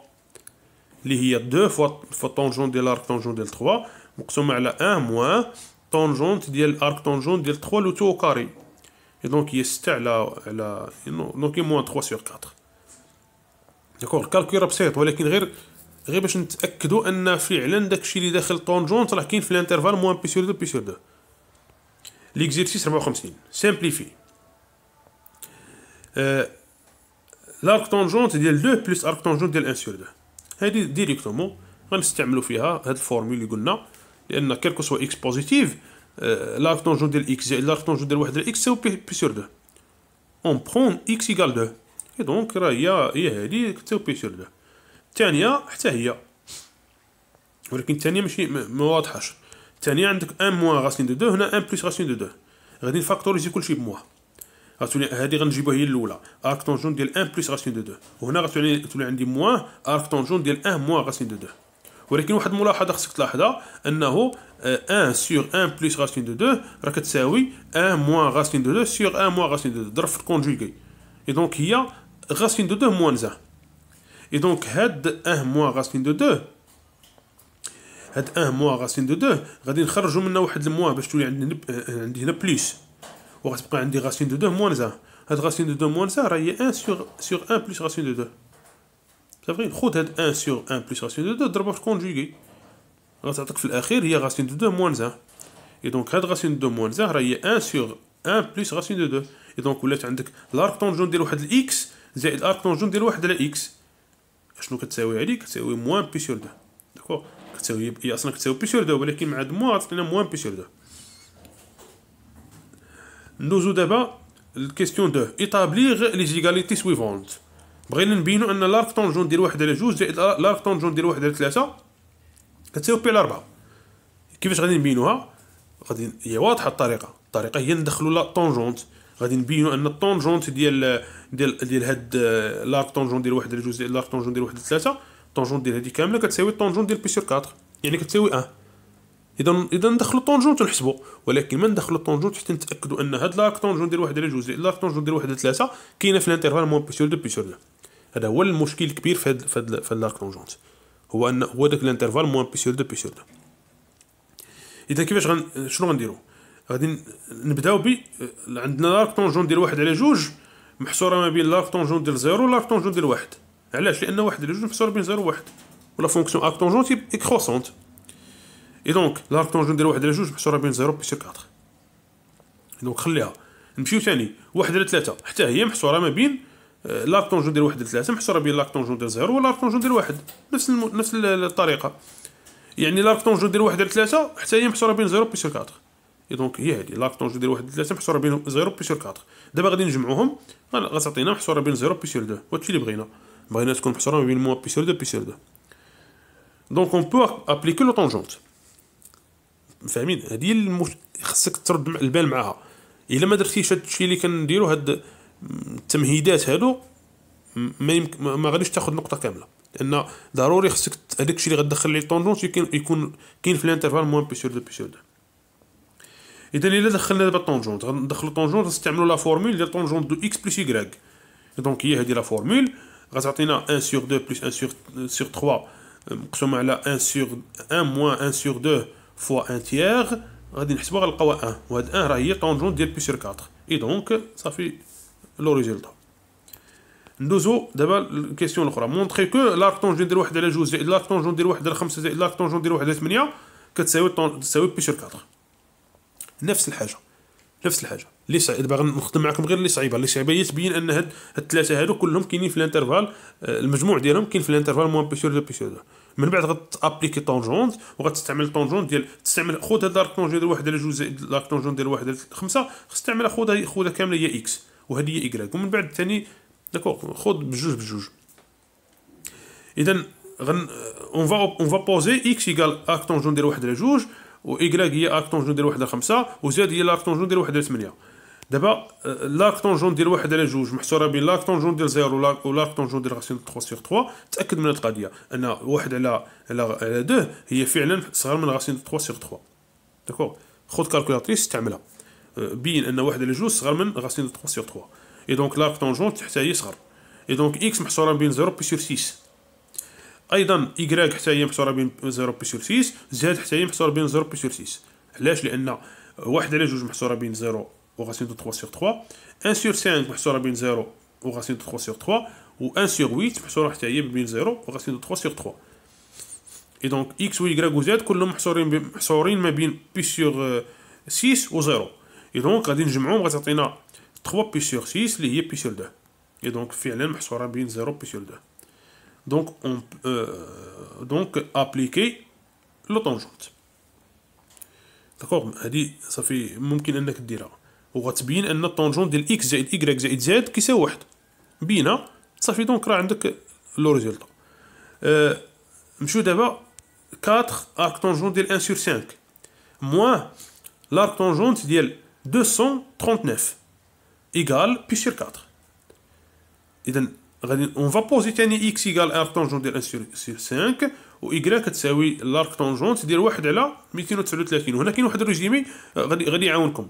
اللي هي 2 فوا فوا طونجونت ديال ارك طونجونت ديال 3 مقسومه على 1 موان طونجونت ديال ارك طونجونت ديال 3 لو تو كاري اي دونك هي 6 على على دونك موان 3 سور 4 دكور الكالكول بسيط ولكن غير غير باش نتاكدوا ان فعلا داكشي اللي داخل طونجونت راه كاين في الانترفال موان بي سور دو بي سور دو ليكزيرسيس 54 سامبليفي آه لارك طونجونت ديال دو بلس ارك طونجونت ديال ان سور دو هادي ديريكتومون غنستعملوا فيها هاد الفورمول اللي قلنا لان كيلكو سوا اكس بوزيتيف لارك طونجونت ديال اكس زائد لارك طونجونت ديال واحد اكس سو بي سور دو اون برون اكس ايكال دو اي دونك راه هي هي هادي تساوي بي سور دو الثانيه حتى هي ولكن الثانيه ماشي ما واضحاش الثانيه عندك ان موان غاسين دو دو هنا ان بليس غاسين دو دو غادي نفاكتوريزي كلشي بموان غتولي هادي غنجيبوها هي الاولى ارك طونجون ديال ان بليس غاسين دو دو وهنا غتولي تولي عندي موان ارك طونجون ديال ان موان غاسين دو دو ولكن واحد الملاحظه خصك تلاحظها انه 1 سور 1 بليس راسين دو 2 راه كتساوي 1 موان غاسين دو 2 سور 1 موان غاسين دو 2 ضرب في الكونجيكي اي دونك هي غاسين دو 2 موان زان اي دونك هاد ان موا غاسين دو دو هاد ان موا غاسين دو دو غادي نخرجوا منها واحد الموا باش تولي عندي عندي هنا بليس وغتبقى عندي غاسين دو دو موان زا هاد غاسين دو دو موان زا راهي ان سيغ سور ان بليس غاسين دو دو صافي خود هاد ان سيغ ان بليس غاسين دو دو ضربها في كونجيغي غتعطيك في الاخير هي غاسين دو دو موان زا اي دونك هاد غاسين دو دو موان زا راهي ان سيغ ان بليس غاسين دو دو اي دونك ولات عندك لارك طونجون ديال واحد الاكس زائد ارك طونجون ديال واحد على اكس شنو كتساوي عليه كتساوي موان بي سور دو داكوغ كتساوي هي اصلا كتساوي بي سور دو ولكن مع موان عطينا موان بي سور دو ندوزو دابا الكيستيون دو لي ليزيغاليتي سويفونت بغينا نبينو ان لارك طونجون ديال واحد على جوج زائد لارك طونجون ديال واحد على ثلاثة كتساوي بي على ربعة كيفاش غادي نبينوها غادي هي واضحة الطريقة الطريقة هي ندخلو لا طونجونت غادي نبينو ان الطونجونت ديال ديال ديال هاد آه، لارك طونجون ديال واحد على جوج لارك طونجون ديال واحد ثلاثة طونجون ديال هادي كاملة كتساوي طونجون ديال بي سور 4 يعني كتساوي أن اذا اذا ندخلو طونجون تنحسبو ولكن ما ندخلو طونجون حتى نتاكدو ان هاد لاك طونجون ديال واحد على جوج لاك طونجون ديال واحد على ثلاثه كاينه في الانترفال مون بي سور دو بي سور دو هذا هو المشكل الكبير في هاد في هاد, في لاك طونجون هو ان هو داك الانترفال مون بي سور دو بي سور دو اذا كيفاش غن شنو غنديرو غادي نبداو ب عندنا لاك طونجون ديال واحد على جوج محصوره ما بين لاف طونجون ديال زيرو ولاف طونجون ديال واحد علاش لان واحد ديال جوج محصور بين زيرو وواحد ولا فونكسيون ارك طونجون تيب اكروسونت اي دونك لارك طونجون ديال واحد ديال جوج محصوره بين زيرو بيسير 4 دونك خليها نمشيو ثاني واحد على ثلاثة حتى هي محصوره ما بين آه، لارك طونجون ديال واحد على ثلاثة محصوره بين لارك طونجون ديال زيرو ولارك طونجون ديال واحد نفس نفس الطريقه يعني لارك طونجون ديال واحد على ثلاثة حتى هي محصوره بين زيرو بيسير 4 اي دونك هي هذه لاكتونج ديال واحد 3 محصوره بين 0 بي سور 4 دابا غادي نجمعوهم غتعطينا محصوره بين 0 بي سور 2 وهادشي اللي بغينا بغينا تكون محصوره بين موان بي سور 2 بي سور 2 دونك اون بو ابليكي لو طونجونت فاهمين هذه هي المش... خصك ترد البال معاها الا ما درتيش هادشي اللي كنديرو هاد التمهيدات هادو ما يمكن ما غاديش تاخذ نقطه كامله لان ضروري خصك هذاك الشيء اللي غدخل لي طونجونت يكون يكون كاين في الانترفال موان بي سور دو بي سور دو اذا الا دخلنا دابا طونجونت غندخلو طونجونت غنستعملو لا فورمول ديال طونجونت دو اكس بلس يغ دونك هي هذه لا فورمول غتعطينا 1 سور 2 بلس 1 سور سور 3 مقسومه على 1 سور 1 موان 1 سور 2 فوا 1 تيغ غادي نحسبو غنلقاو 1 وهاد 1 راه هي طونجونت ديال بي سور 4 اي دونك صافي لو ريزولتا ندوزو دابا الكيسيون الاخرى مونطري كو لارك طونجون ديال واحد على جوج زائد لارك طونجون ديال واحد على خمسة زائد لارك طونجون ديال واحد على 8 كتساوي تساوي بي سور 4 نفس الحاجه نفس الحاجه اللي صعيب دابا غنخدم معكم غير اللي صعيبه اللي صعيبه هي تبين ان هاد الثلاثه هادو كلهم كاينين في الانترفال آه، المجموع ديالهم كاين في الانترفال موان بي سور دو بي سور دو من بعد غتابليكي طونجونت وغتستعمل طونجونت ديال تستعمل خذ هاد طونجونت ديال واحد على جوج زائد طونجونت ديال واحد على خمسه خص تعمل خذها خذها كامله هي اكس وهذه هي ايكغيك ومن بعد الثاني داكوغ خذ بجوج بجوج اذا غن اون فا اون فا بوزي اكس ايكال ا طونجونت ديال واحد على جوج وايكلاك هي ارك طونجون ديال واحد خمسة زاد هي لارك طونجون ديال واحد ثمانية دابا لارك طونجون ديال واحد على جوج محصوره بين لارك طونجون ديال زيرو لارك طونجون ديال غاسيون 3 سيغ 3 تاكد من هاد القضيه ان واحد على على على 2 هي فعلا صغر من غاسيون 3 سيغ 3 داكوغ خذ كالكولاتريس استعملها آه، بين ان واحد على جوج صغر من غاسيون 3 سيغ 3 اي دونك لارك طونجون تحتها هي صغر اي دونك اكس محصوره بين زيرو بي سيغ 6 ايضا y حتى هي محصوره بين 0 بي سور 6 زاد حتى هي محصوره بين 0 بي سور 6 علاش لان واحد على جوج محصوره بين 0 وغاسين دو 3 سور 3 1 سور 5 محصوره بين 0 وغاسين دو 3 سور 3 و 1 سور 8 محصوره حتى هي بين 0 وغاسين دو 3 سور 3 اي دونك اكس و y و زاد كلهم محصورين محصورين ما بين بي سور 6 و 0 اي دونك غادي نجمعهم غتعطينا 3 بي سور 6 اللي هي بي سور 2 اي دونك فعلا محصوره بين 0 بي سور 2 donc, on, euh, donc appliquer la tangente. D'accord هذه صافي ممكن انك ديرها وغتبين ان tangent ديال x زائد y زائد زد كيساوي واحد بينا صافي دونك راه عندك لو ريزولتا أه نمشيو دابا 4 ارك tangents de 1 sur 5 Moins l'arc tangent ديال 239 Égal, بي sur 4 اذا غادي اون فا بوزي تاني اكس ايكال ار طونجون ديال 1 سور 5 و y كتساوي لارك طونجون ديال 1 على 239 وهنا كاين واحد الريجيمي غادي غادي يعاونكم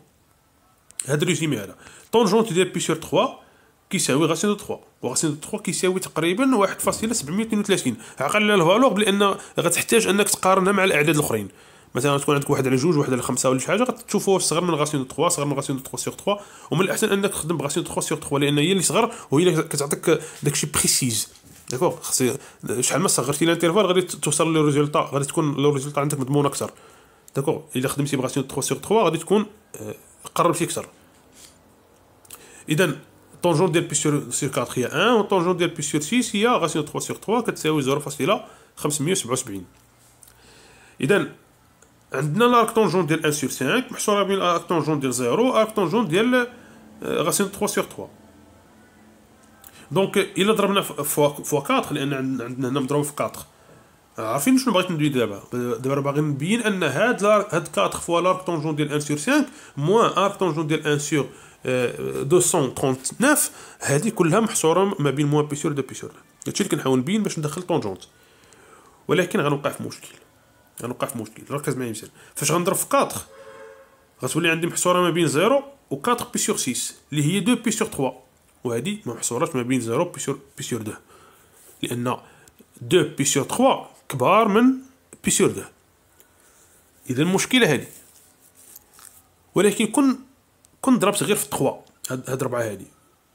هاد الريجيمي هذا طونجون ديال بي سور 3 كيساوي غاسين دو 3 وغاسين دو 3 كيساوي تقريبا 1.732 عقل على الفالور لان غتحتاج انك تقارنها مع الاعداد الاخرين مثلا تكون عندك واحد على جوج واحد على خمسه ولا شي حاجه غتشوفوه صغر من غاسيون 3 صغر من غاسيون 3 سيغ 3 ومن الاحسن انك تخدم بغاسيون 3 سيغ 3 لان هي اللي صغر وهي اللي كتعطيك داكشي بريسيز داكوغ خصي شحال ما صغرتي الانترفال غادي توصل لو ريزولتا غادي تكون لو ريزولتا عندك مضمون اكثر داكوغ الا خدمتي بغاسيون 3 سيغ 3 غادي تكون آه، قربتي اكثر اذا طونجون ديال بي سور 4 هي 1 وطونجون ديال بي سور 6 هي غاسيون 3 سيغ 3 كتساوي 0.577 اذا عندنا لارك طونجون ديال 1 سور 5 محصوره بين لارك طونجون ديال 0 و لارك طونجون ديال آه، غاسين 3 سور 3 دونك الا ضربنا فوا 4 لان عندنا هنا مضروب في 4 عارفين شنو بغيت ندوي دابا دابا باغي نبين ان هاد لارك هاد 4 فوا لارك طونجون ديال 1 سور 5 موان لارك طونجون ديال 1 سور 239 آه، هادي كلها محصوره ما بين موان بي سور دو بي سور هادشي اللي كنحاول نبين باش ندخل طونجونت ولكن غنوقع في مشكل غنوقع في مشكل ركز معايا مثال فاش غنضرب في 4 غتولي عندي محصوره ما بين 0 و 4 بي سور 6 اللي هي 2 بي سور 3 وهذه ما محصوراش ما بين 0 بي سور بي سور 2 لان 2 بي سور 3 كبار من بي سور 2 اذا المشكله هذه ولكن كون كون ضربت غير في 3 هاد الربعه هذه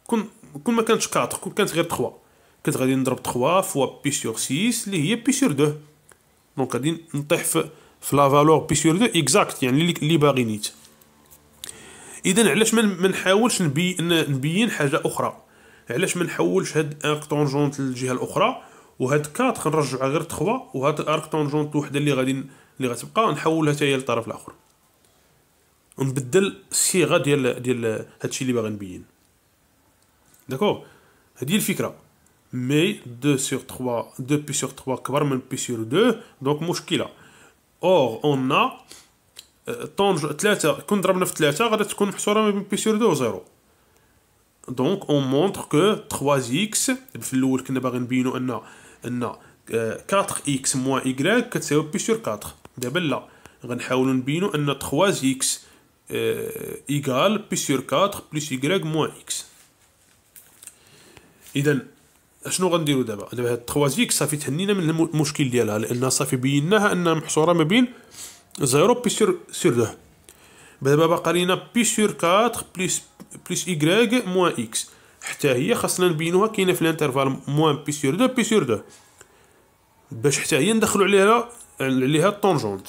كون كون ما كانتش 4 كون كانت غير 3 كنت غادي نضرب 3 فوا بي سور 6 اللي هي بي سور 2 دونك غادي نطيح في في لا فالور بي سور دو اكزاكت يعني اللي, باغي نيت اذا علاش ما نحاولش نبي نبين حاجه اخرى علاش ما نحولش هاد ارك طونجونت للجهه الاخرى وهاد 4 نرجعها غير 3 وهاد ارك طونجونت وحده اللي غادي اللي غتبقى نحولها حتى هي للطرف الاخر ونبدل الصيغه ديال ديال هادشي اللي باغي نبين داكور هذه الفكره مي 2 سور 3 2 بي سور 3 كبر من بي سور 2 دونك مشكله اور اون ا طون 3 كون ضربنا في 3 غادي تكون محصوره ما بين بي سور 2 و 0 دونك اون مونتر كو 3 اكس في الاول كنا باغي نبينو ان ان 4 اكس موان ايكغيك كتساوي بي سور 4 دابا لا غنحاولوا نبينو ان 3 اكس ايغال بي سور 4 بلس ايكغيك موان اكس اذا شنو غنديروا دابا دابا هاد فيك صافي تهنينا من المشكل ديالها لان صافي بيناها انها محصوره ما بين زيرو بي سور سور دو دابا باقا لينا بي سور 4 بليس بليس ايكغيك موان اكس حتى هي خاصنا نبينوها كاينه في الانترفال موان بي سور دو بي سور دو باش حتى هي ندخلو عليها عليها الطونجونت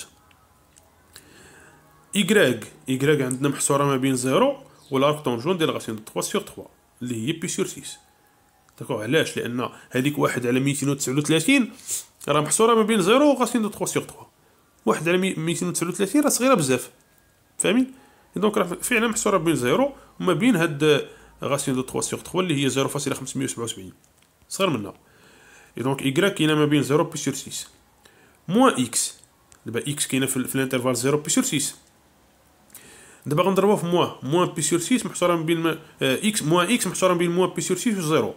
ايكغيك ايكغيك عندنا محصوره ما بين زيرو والارك طونجون ديال غاسيون 3 سور 3 اللي هي بي سور 6 داكوغ علاش لان هذيك واحد على 239 راه محصوره ما بين 0 و 3 سور 3 واحد على 239 راه صغيره بزاف فاهمين دونك راه فعلا محصوره بين 0 وما بين هاد غاسين دو 3 سور 3 اللي هي 0.577 صغير منها اي دونك y كاينه ما بين 0 بي سور 6 موان اكس دابا اكس كاينه في الانترفال 0 بي سور 6 دابا غنضربوها في موان موان بي سور 6 محصوره بين اكس موان اكس محصوره بين موان بي سور 6 و 0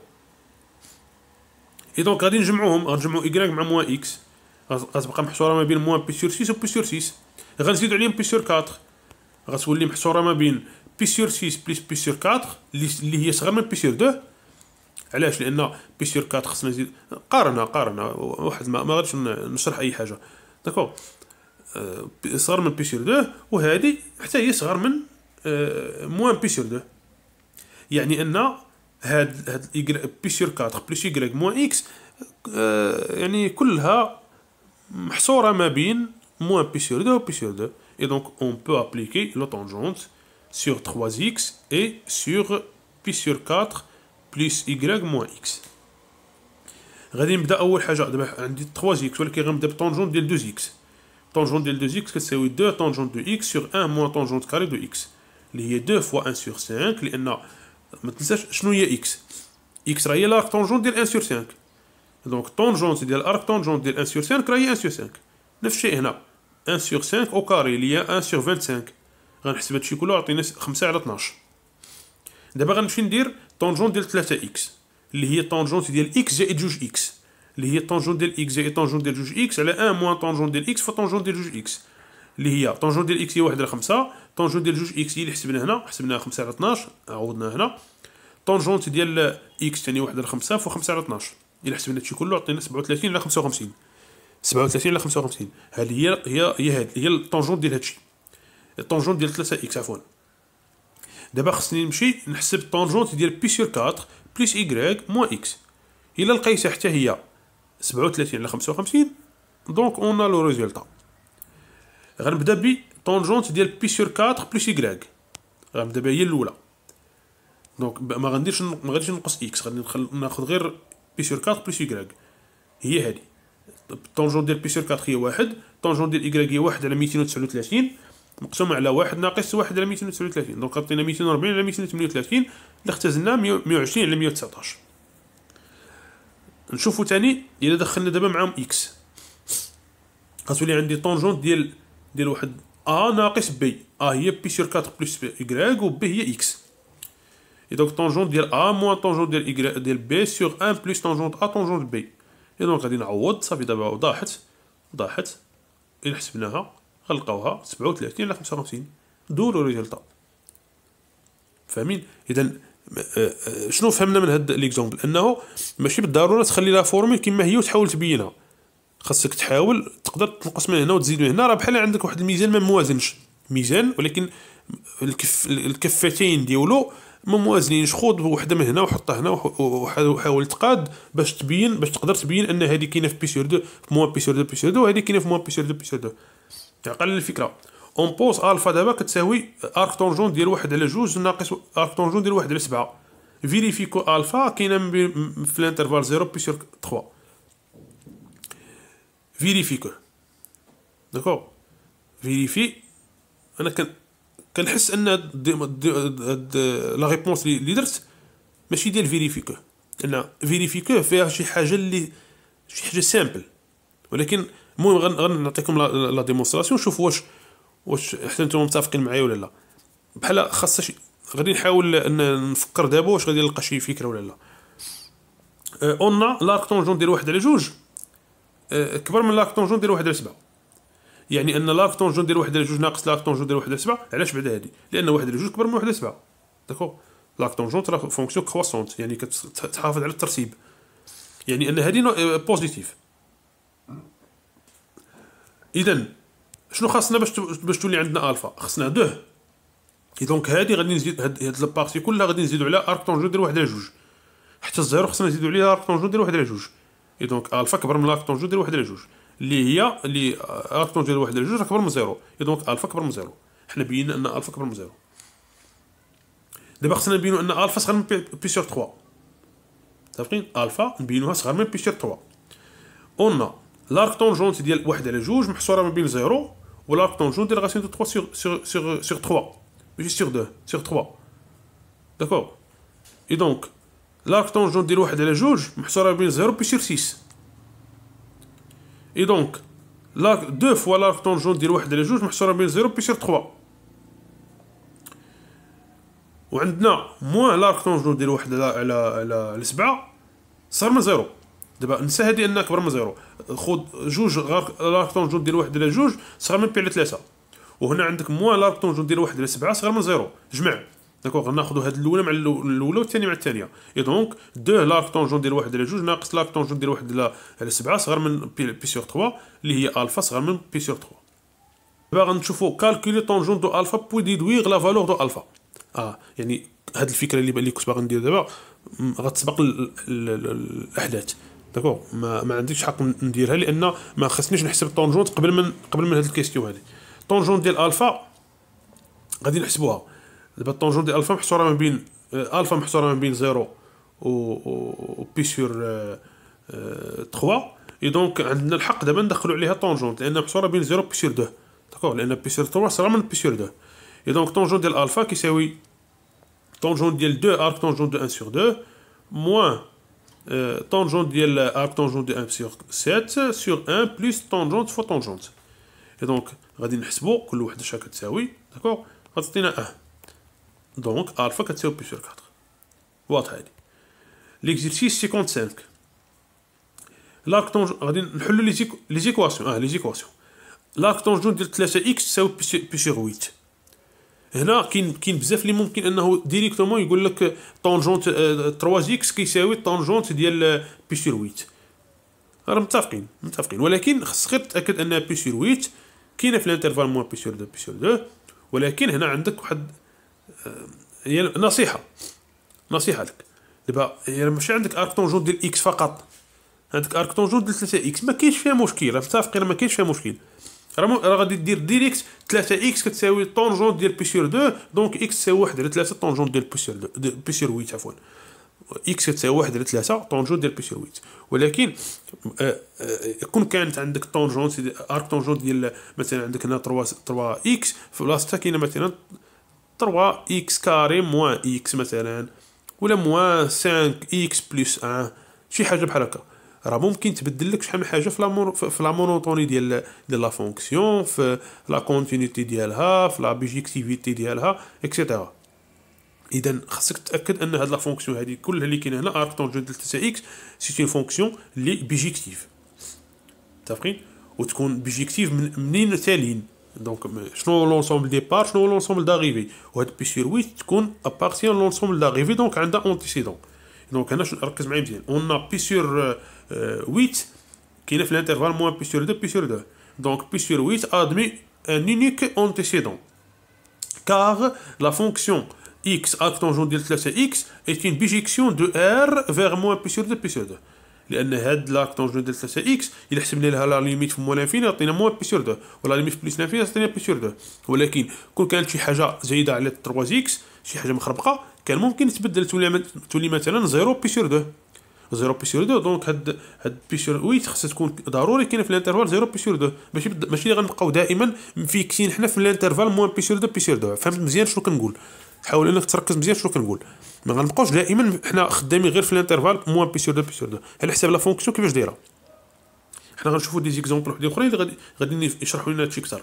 اي دونك غادي نجمعوهم غنجمعو إكغيك مع موا إكس غتبقى محصوره ما بين موا بي سور 6 و بي سور 6 غنزيدو عليهم بي سور 4 غتولي محصوره ما بين بي سور 6 بلس بي سور 4 اللي هي صغر من بي سور 2 علاش لان بي سور 4 خصنا نزيد قارنها قارنها واحد ما, ما غاديش نشرح اي حاجه داكو آه، صغر من بي سور 2 وهذه حتى هي صغر من أه موان بي سور 2 يعني ان هاد هاد ايكغ بيسيور 4 بلس ايكغ موان اكس آه يعني كلها محصوره ما بين موان بي سور 2 بي سور 2 اي دونك اون بو ابليكي لو طونجونت sur 3x اي sur pi سور 4 plus y موان اكس غادي نبدا اول حاجه دابا عندي 3x ولكن غنبدا بطونجون ديال 2x طونجون ديال 2x كتساوي 2 طونجون 2 اكس sur 1 موان طونجون كاري 2 اكس اللي هي 2 فوا 1 sur 5 لان ما تنساش شنو هي اكس اكس راهي لارك طونجون ديال ان سور 5 دونك طونجون ديال الارك طونجون ديال ان سور 5 راهي ان سور 5 نفس الشيء هنا ان سور 5 او كاري اللي هي ان سور 25 غنحسب هادشي كله عطينا 5 على 12 دابا غنمشي ندير طونجون ديال 3 اكس اللي هي طونجون ديال اكس زائد 2 اكس اللي هي طونجون ديال اكس زائد طونجون ديال 2 اكس على 1 موان طونجون ديال اكس فطونجون ديال 2 اكس اللي هي طونجون ديال اكس هي واحد على خمسة طونجون ديال جوج اكس هي اللي حسبنا هنا حسبناها خمسة على 12 عوضناها هنا طونجونت ديال اكس ثاني واحد على خمسة فو خمسة على 12 الا حسبنا هادشي كله عطينا 37 على 55 37 على 55 هذه هي هي هي هاد هي الطونجون ديال هادشي الطونجون ديال 3 اكس عفوا دابا خصني نمشي نحسب الطونجونت ديال بي سور 4 بليس ايكغيك موان اكس الا لقيتها حتى هي 37 على 55 دونك اون لو ريزولتا غنبدا ب طونجونت ديال بي سور 4 بلس يكراك غنبدا بها هي الاولى دونك ما غنديرش ما غاديش نقص اكس غادي ناخذ غير بي سور 4 بلس يكراك هي هذه طونجونت ديال بي سور 4 هي واحد طونجونت ديال إكراك هي واحد على ميتين وتسعود مقسوم على واحد ناقص واحد على ميتين وتسعود دونك عطينا ميتين على ميتين اللي اختزلنا مية على مية وتسعطاش نشوفو تاني إلا دخلنا دابا معاهم إكس غتولي عندي طونجون ديال ندير واحد ا ناقص بي ا هي بي سور 4 بلس ايكغيك و بي هي اكس اي دونك طونجون ديال ا موان طونجون ديال ايكغيك ديال بي سور ان بلس طونجون ا طونجون بي اي دونك غادي نعوض صافي دابا وضاحت وضاحت الا حسبناها غنلقاوها 37 على 55 دور ريزلت فاهمين اذا آه، آه، شنو فهمنا من هاد ليكزومبل انه ماشي بالضروره تخلي لا فورمول كما هي وتحاول تبينها خاصك تحاول تقدر تنقص من هنا وتزيد من هنا راه بحال عندك واحد الميزان ما موازنش ميزان ولكن الكف الكفتين ديالو ما موازنينش خذ وحده من هنا وحطها هنا وحاول تقاد باش تبين باش تقدر تبين ان هذه كاينه في بي دو في موان بي دو بي دو وهذه كاينه في موان بي دو بي دو عقل الفكره اون بوز الفا دابا كتساوي ارك طونجون ديال واحد على جوج ناقص ارك طونجون ديال واحد على سبعه فيريفيكو الفا كاينه في الانترفال 0 بي سور 3 فيريفي كو داكوغ فيريفي انا كن كنحس ان هاد لا ريبونس اللي درت ماشي ديال فيريفي كو انا فيريفي كو فيها شي حاجه اللي شي حاجه سامبل ولكن المهم غنعطيكم لا ديمونستراسيون شوف واش واش حتى نتوما متفقين معايا ولا لا بحال خاصة شي غادي نحاول ان نفكر دابا واش غادي نلقى شي فكره ولا لا أه، اون لا ريكتونجون ديال واحد على جوج آه، كبر من طونجون دير واحد على سبعه يعني ان طونجون دير واحد على جوج ناقص طونجون دير واحد على سبعه علاش بعد هذه لان واحد على جوج كبر من واحد على سبعه داكو طونجون راه فونكسيون كروسونت يعني كتحافظ على الترتيب يعني ان هذه آه، بوزيتيف اذا شنو خاصنا باش باش تولي عندنا الفا خاصنا دوه دونك هذه غادي نزيد هاد, هاد لابارتي كلها غادي نزيدو على ارك طونجون دير واحد على جوج حتى الزيرو خصنا نزيدو عليها ارك طونجون دير واحد على جوج اي دونك الفا كبر من لاكتون جوج ديال واحد على جوج اللي هي اللي لاكتون ديال واحد على جوج اكبر من زيرو اي دونك الفا كبر من زيرو حنا بينا ان الفا كبر من زيرو دابا خصنا نبينو ان الفا صغر من بي سور 3 متفقين الفا نبينوها صغر من بي سور 3 قلنا لارك طونجونت ديال واحد على جوج محصوره ما بين زيرو ولارك طونجونت ديال غاسين دو 3 سور سور سور 3 ماشي سور 2 سور 3 داكوغ اي دونك لارك طونجون ديال واحد على جوج محصورة بين زيرو بيشير سيس اي دونك لارك دو فوا لارك طونجون ديال واحد على جوج محصورة بين زيرو بيشير تخوا وعندنا موان لارك طونجون ديال واحد على على على سبعة صار من زيرو دابا نسى هادي انها كبر من زيرو خود جوج لارك طونجون ديال واحد على جوج صغر من بي على ثلاثة وهنا عندك موان لارك طونجون ديال واحد على سبعة صغر من زيرو جمع داكوغ ناخذوا هاد الاولى مع الاولى والثانيه مع الثانيه اي دونك دو لارك طونجون ديال واحد على جوج ناقص لارك طونجون ديال واحد على سبعه صغر من بي سور 3 اللي هي الفا صغر من بي سور 3 دابا غنشوفوا كالكولي طونجون دو الفا بو ديدويغ لا فالور دو الفا اه يعني هاد الفكره اللي اللي كنت باغي ندير دابا غتسبق الاحداث داكوغ ما, ما عنديش حق نديرها لان ما خصنيش نحسب الطونجونت قبل من قبل من هاد الكيستيون هادي طونجون ديال الفا غادي نحسبوها دابا الطونجون ديال الفا محصوره ما بين آه، الفا محصوره ما بين زيرو و بي سور 3 اي دونك عندنا الحق دابا ندخلوا عليها طونجون لان محصوره بين زيرو بي سور 2 داكوغ لان بي سور 3 صرا من بي سور 2 اي دونك طونجون ديال الفا كيساوي طونجون ديال 2 ارك طونجون دو 1 سور 2 موان آه، طونجون ديال ارك طونجون دو 1 سور 7 سور 1 بلس طونجون فو طونجون اي دونك غادي نحسبوا كل وحده شحال كتساوي داكوغ غتعطينا 1 أه. دونك الفا كتساوي بي سور 4 واضحه هادي ليكزيرسيس 55 لارك تونج غادي نحلو لي زيكو... لي زيكواسيون اه لي زيكواسيون لارك تونجون ديال 3 اكس تساوي بي سور 8 هنا كاين كاين بزاف اللي ممكن انه ديريكتومون يقول لك طونجونت 3 اكس كيساوي طونجونت ديال بي سور 8 راه متفقين متفقين ولكن خص غير تاكد ان بي سور 8 كاينه في الانترفال موان بي سور 2 بي سور 2 ولكن هنا عندك واحد هي نصيحه نصيحه لك دابا يعني ماشي عندك ارك طونجور ديال اكس فقط عندك ارك طونجور ديال 3 اكس ما كاينش فيها مشكل راه متفقين ما كاينش فيها مشكل راه راه غادي دير ديريكت 3 اكس كتساوي طونجون ديال بي سور 2 دونك اكس تساوي 1 على 3 طونجون ديال بي سور 2 بي سور 8 عفوا اكس كتساوي 1 على 3 طونجون ديال بي سور 8 ولكن آه، آه، كون كانت عندك طونجون ارك طونجون ديال مثلا عندك هنا 3 3 اكس في بلاصتها كاينه مثلا 3 اكس كاري موان اكس مثلا ولا موان 5 اكس بلس 1 شي حاجه بحال هكا راه ممكن تبدل لك شحال من حاجه في لامون في لامونوتوني ديال ديال لا فونكسيون في لا كونتينيتي ديالها في لا بيجيكتيفيتي ديالها اكسيتيرا اذا خاصك تاكد ان هاد لا فونكسيون هادي كلها اللي كاينه هنا اركتونجل ديال 3 اكس سي اون فونكسيون لي بيجيكتيف متفقين وتكون بيجيكتيف من منين تالين Donc, je l'ensemble de départ, je l'ensemble d'arrivée. Ou être sur 8, qui appartient à l'ensemble d'arrivée, donc un antécédent. Donc, on a pi sur 8, euh, euh, qui est l'intervalle moins pi sur 2, pi sur 2. Donc, pi sur 8 admet un unique antécédent. Car la fonction x, acte tangent de x, est une bijection de r vers moins pi sur 2, pi sur 2. لان هاد لا طونجون ديال 3 اكس الا حسبنا لها لا ليميت في موان انفيني عطينا موان بي سور دو ولا ليميت في بليس انفيني عطينا بي سور دو ولكن كون كانت شي حاجه زايده على 3 اكس شي حاجه مخربقه كان ممكن تبدل تولي مثلا زيرو بي سور دو زيرو بي سور دو دونك هاد هاد بي سور وي خاصها تكون ضروري كاينه في الانترفال زيرو بي سور دو ماشي ماشي اللي غنبقاو دائما مفيكسين حنا في الانترفال موان بي سور دو بي سور دو فهمت مزيان شنو كنقول حاول انك تركز مزيان شنو كنقول ما غنبقاوش دائما حنا خدامين غير في الانترفال موان بي سور دو بي سور دو على حساب لا فونكسيون كيفاش دايره حنا غنشوفوا دي زيكزامبل وحدين اخرين اللي غادي غادي يشرحوا لنا هادشي اكثر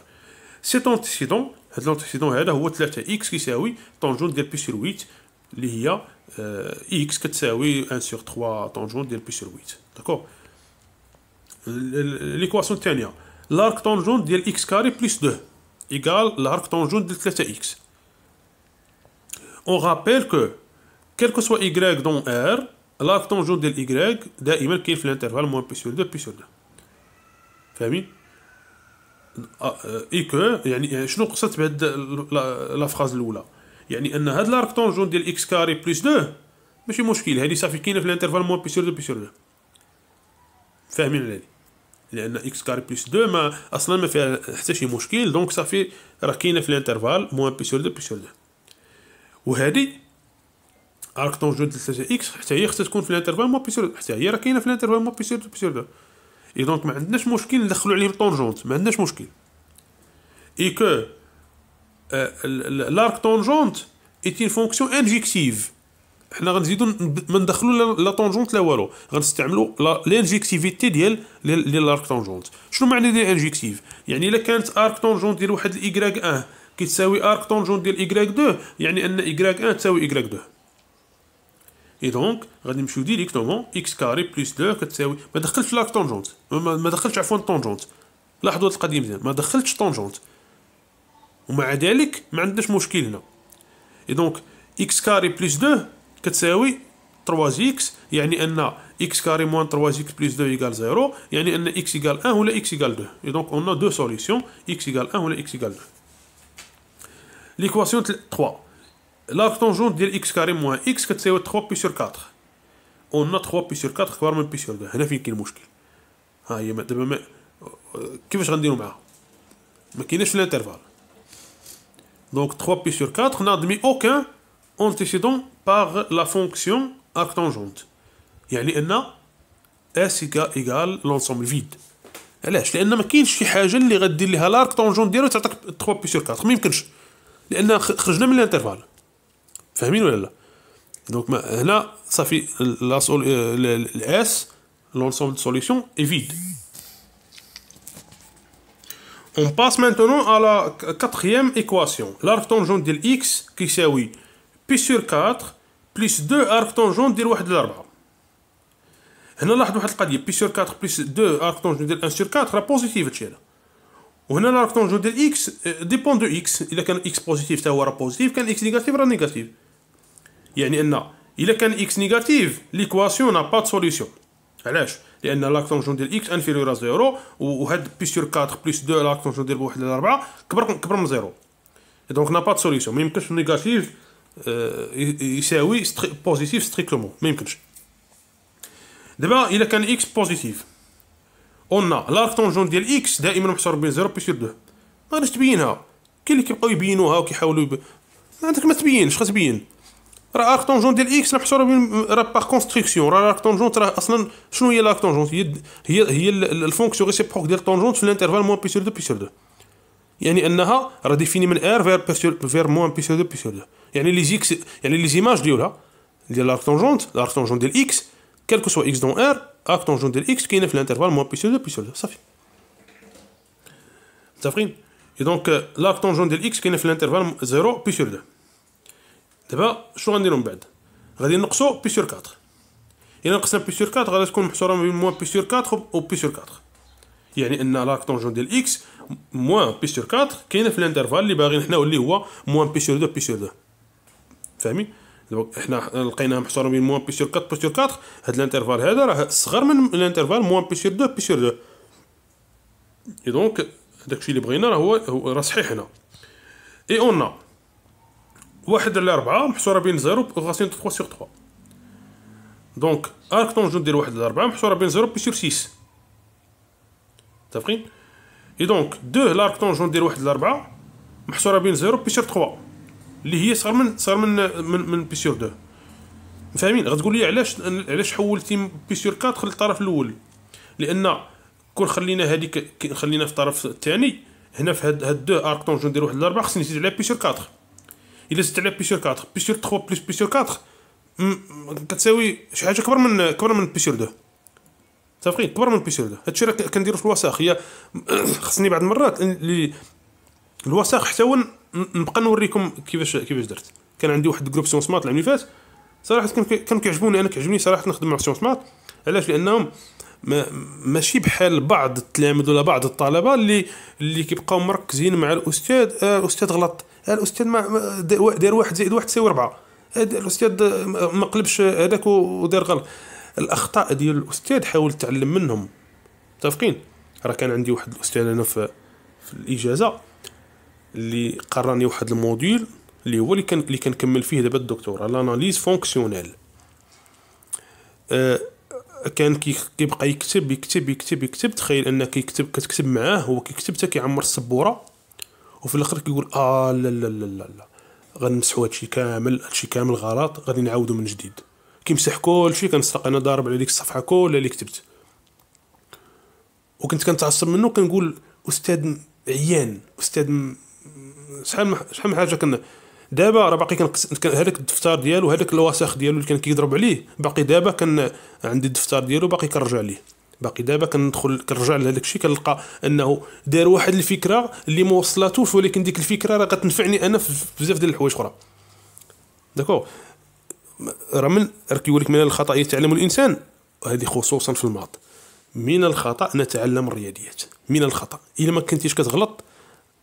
سيت اونتيسيدون هاد لونتيسيدون هذا هو 3 اكس كيساوي طونجون ديال بي سور 8 اللي هي آه، اكس كتساوي 1 سور 3 طونجون ديال بي سور 8 داكور ليكواسيون الثانيه لارك طونجون ديال اكس كاري بلس 2 ايغال لارك طونجون ديال 3 اكس اون rappelle كو quel كو سوا y دون R l'arc طونجون ديال y دائما كاين في الانترفال موان بي سور دو بي سور دو فاهمين اي كو يعني شنو قصدت بهاد لا فراز الاولى يعني ان هاد لارك طونجون ديال اكس كاري بلس 2 ماشي مشكل هادي صافي كاينه في الانترفال موان بي سور دو بي سور دو فاهمين على لان اكس كاري بلس 2 ما اصلا ما فيها حتى شي مشكل دونك صافي راه كاينه في الانترفال موان بي سور دو بي سور دو وهذه ديال 3 اكس حتى هي خصها تكون في الانترفال مو بيسير حتى هي راه كاينه في الانترفال مو بيسير بيسير دو اي دونك ما عندناش مشكل ندخلوا عليهم طونجونت ما عندناش مشكل اي كو الارك طونجونت ايت اون فونكسيون انجيكتيف حنا غنزيدو ما ندخلو لا طونجونت لا والو غنستعملو لانجيكتيفيتي ديال ديال لارك طونجونت شنو معنى ديال انجيكتيف يعني الا كانت ارك طونجونت ديال واحد الايكغاك اه كي تساوي ارك طونجون ديال ايكغيك دو يعني ان ايكغيك ان تساوي ايكغيك دو اي دونك غادي نمشيو ديريكتومون اكس كاري بلس دو كتساوي ما دخلتش لاك طونجونت ما دخلتش عفوا طونجونت لاحظوا هاد القضيه مزيان ما دخلتش طونجونت ومع ذلك ما عندناش مشكل هنا اي دونك اكس كاري بلس دو كتساوي 3 اكس يعني ان اكس كاري موان 3 اكس بلس 2 ايكال 0 يعني ان اكس ايكال 1 ولا اكس ايكال 2 اي دونك اون دو سوليسيون اكس ايكال 1 ولا اكس ايكال 2 L'équation 3. L'arc tangente de x carré moins x كتساوي 3 sur sur 4 a 3 sur sur 4 كبار من pi sur 2 هنا فين كاين المشكل ها هي دابا ما كيفاش غنديروا معاها ما كاينش في الانترفال دونك 3 sur sur 4 n'admet aucun antécédent par la fonction arc tangente يعني ان اس égal l'ensemble vide علاش لان ما كاينش شي حاجه اللي غدير ليها l'arc تونجون ديالو تعطيك 3 pi sur 4 ما يمكنش لان خرجنا من الانترفال فاهمين ولا لا دونك هنا صافي الاس لونسومبل سوليسيون اي فيد اون باس مينتونو على كاتخيام ايكواسيون لارك تونجون ديال اكس كيساوي بي سور 4 بلس 2 ارك تونجون ديال واحد لاربعة هنا لاحظ واحد القضية بي سور 4 بلس 2 ارك تونجون ديال 1 سور 4 راه بوزيتيف هادشي هذا وهنا لا ريكتونجل ديال اكس ديبون دو اكس الا كان اكس بوزيتيف حتى هو راه بوزيتيف كان اكس نيجاتيف راه نيجاتيف يعني ان الا كان اكس نيجاتيف ليكواسيون نا با دو سوليسيون علاش لان لا ديال اكس انفيريور ا زيرو وهاد بي سور 4 بلس 2 لا ريكتونجل ديال بواحد على 4 كبر كبر من زيرو دونك نا با دو سوليسيون ما يمكنش نيجاتيف آه، يساوي بوزيتيف ستريكتومون ما يمكنش دابا الا كان اكس بوزيتيف قلنا لارك طونجون ديال اكس دائما محصور بين زيرو بي سير دو ما غاديش تبينها كاين اللي كيبقاو يبينوها وكيحاولوا يب... عندك ما تبينش غتبين راه ارك طونجون ديال اكس راه محصوره بين راه باغ كونستركسيون راه ارك طونجون راه اصلا شنو هي لارك طونجون هي هي هي الفونكسيون ريسيبروك ديال طونجون في الانترفال موان بي سير دو بي سير دو يعني انها راه ديفيني من ار فير فير موان بي سير دو بي دو يعني لي زيكس يعني لي زيماج ديالها ديال لارك طونجون لارك طونجون ديال اكس كالكو سوا اكس دون ار l'arctangent de x qui est dans l'intervalle moins pi sur 2, pi sur 2. Ça fait. Vous avez Et donc, euh, l'arctangent de x qui est dans l'intervalle 0, pi sur 2. D'abord, qu'est-ce qu'on va dire ensuite On va le dénoncer, pi sur 4. Et le dénoncement pi sur 4, on va le dénoncer moins pi sur 4 ou pi sur 4. C'est-à-dire que l'arctangent de x moins pi sur 4 qui est dans l'intervalle qui est dans l'intervalle moins pi sur 2, pi sur 2. Vous دونك حنا لقيناه محصور بين موان بي سور 4 بي سور 4 هاد الانترفال هذا راه صغر من الانترفال موان بي سور 2 بي سور 2 اي دونك داكشي اللي بغينا راه هو راه صحيح هنا اي اون واحد على ربعة محصورة بين زيرو غاسين تخوا سيغ تخوا دونك ارك طونجون ديال واحد على ربعة محصورة بين زيرو بي سور سيس متفقين اي دونك دو لارك طونجون ديال واحد على ربعة محصورة بين زيرو بي سور تخوا اللي هي صار من صار من من, من بيسيور 2 فاهمين غتقول لي علاش علاش حولتي بيسيور 4 للطرف الاول لان كون خلينا هذيك خلينا في الطرف الثاني هنا في هاد هاد دو ارك طونجون ندير واحد الاربعه خصني نزيد عليها بيسيور 4 الا زدت عليها بيسيور 4 بيسيور 3 بلس بيسيور 4 كتساوي شي حاجه كبر من كبر من بيسيور 2 متفقين كبر من بيسيور 2 هادشي راه كنديرو في الوساخ هي خصني بعض المرات اللي الوساخ حتى هو نبقى نوريكم كيفاش كيفاش درت كان عندي واحد جروب سيونس مات العام اللي فات صراحه كانوا كيعجبوني انا كيعجبني صراحه نخدم مع سيونس مات علاش لانهم ما ماشي بحال بعض التلاميذ ولا بعض الطلبه اللي اللي كيبقاو مركزين مع الاستاذ آه الاستاذ غلط آه الاستاذ ما دار واحد زائد واحد تساوي اربعه آه الاستاذ آه، ما قلبش آه، هذاك ودار غلط الاخطاء ديال الاستاذ حاول تعلم منهم متفقين راه كان عندي واحد الاستاذ انا في, في الاجازه اللي قراني واحد الموديول اللي هو اللي كان اللي كنكمل فيه دابا الدكتوراه لاناليز فونكسيونيل آه كان كيبقى يكتب يكتب يكتب يكتب تخيل انك يكتب كتكتب معاه هو كيكتب حتى كيعمر السبوره وفي الاخر كيقول اه لا لا لا لا لا غنمسحو هادشي كامل هادشي كامل غلط غادي نعاودو من جديد كيمسح كلشي كنسرق انا ضارب على ديك الصفحه كلها اللي كتبت وكنت كنتعصب منه كنقول استاذ عيان استاذ شحال شحال من حاجه كنا دابا راه باقي كان هذاك الدفتر ديالو هذاك الوسخ ديالو اللي كان كيضرب عليه باقي دابا كان عندي الدفتر ديالو باقي كنرجع ليه باقي دابا كندخل كنرجع لهذاك الشيء كنلقى انه دار واحد الفكره اللي ما وصلاتوش ولكن ديك الفكره راه غتنفعني انا في بزاف ديال الحوايج اخرى داكو راه من كيقول لك من الخطا يتعلم الانسان وهذه خصوصا في الماط من الخطا نتعلم الرياضيات من الخطا الا ما كنتيش كتغلط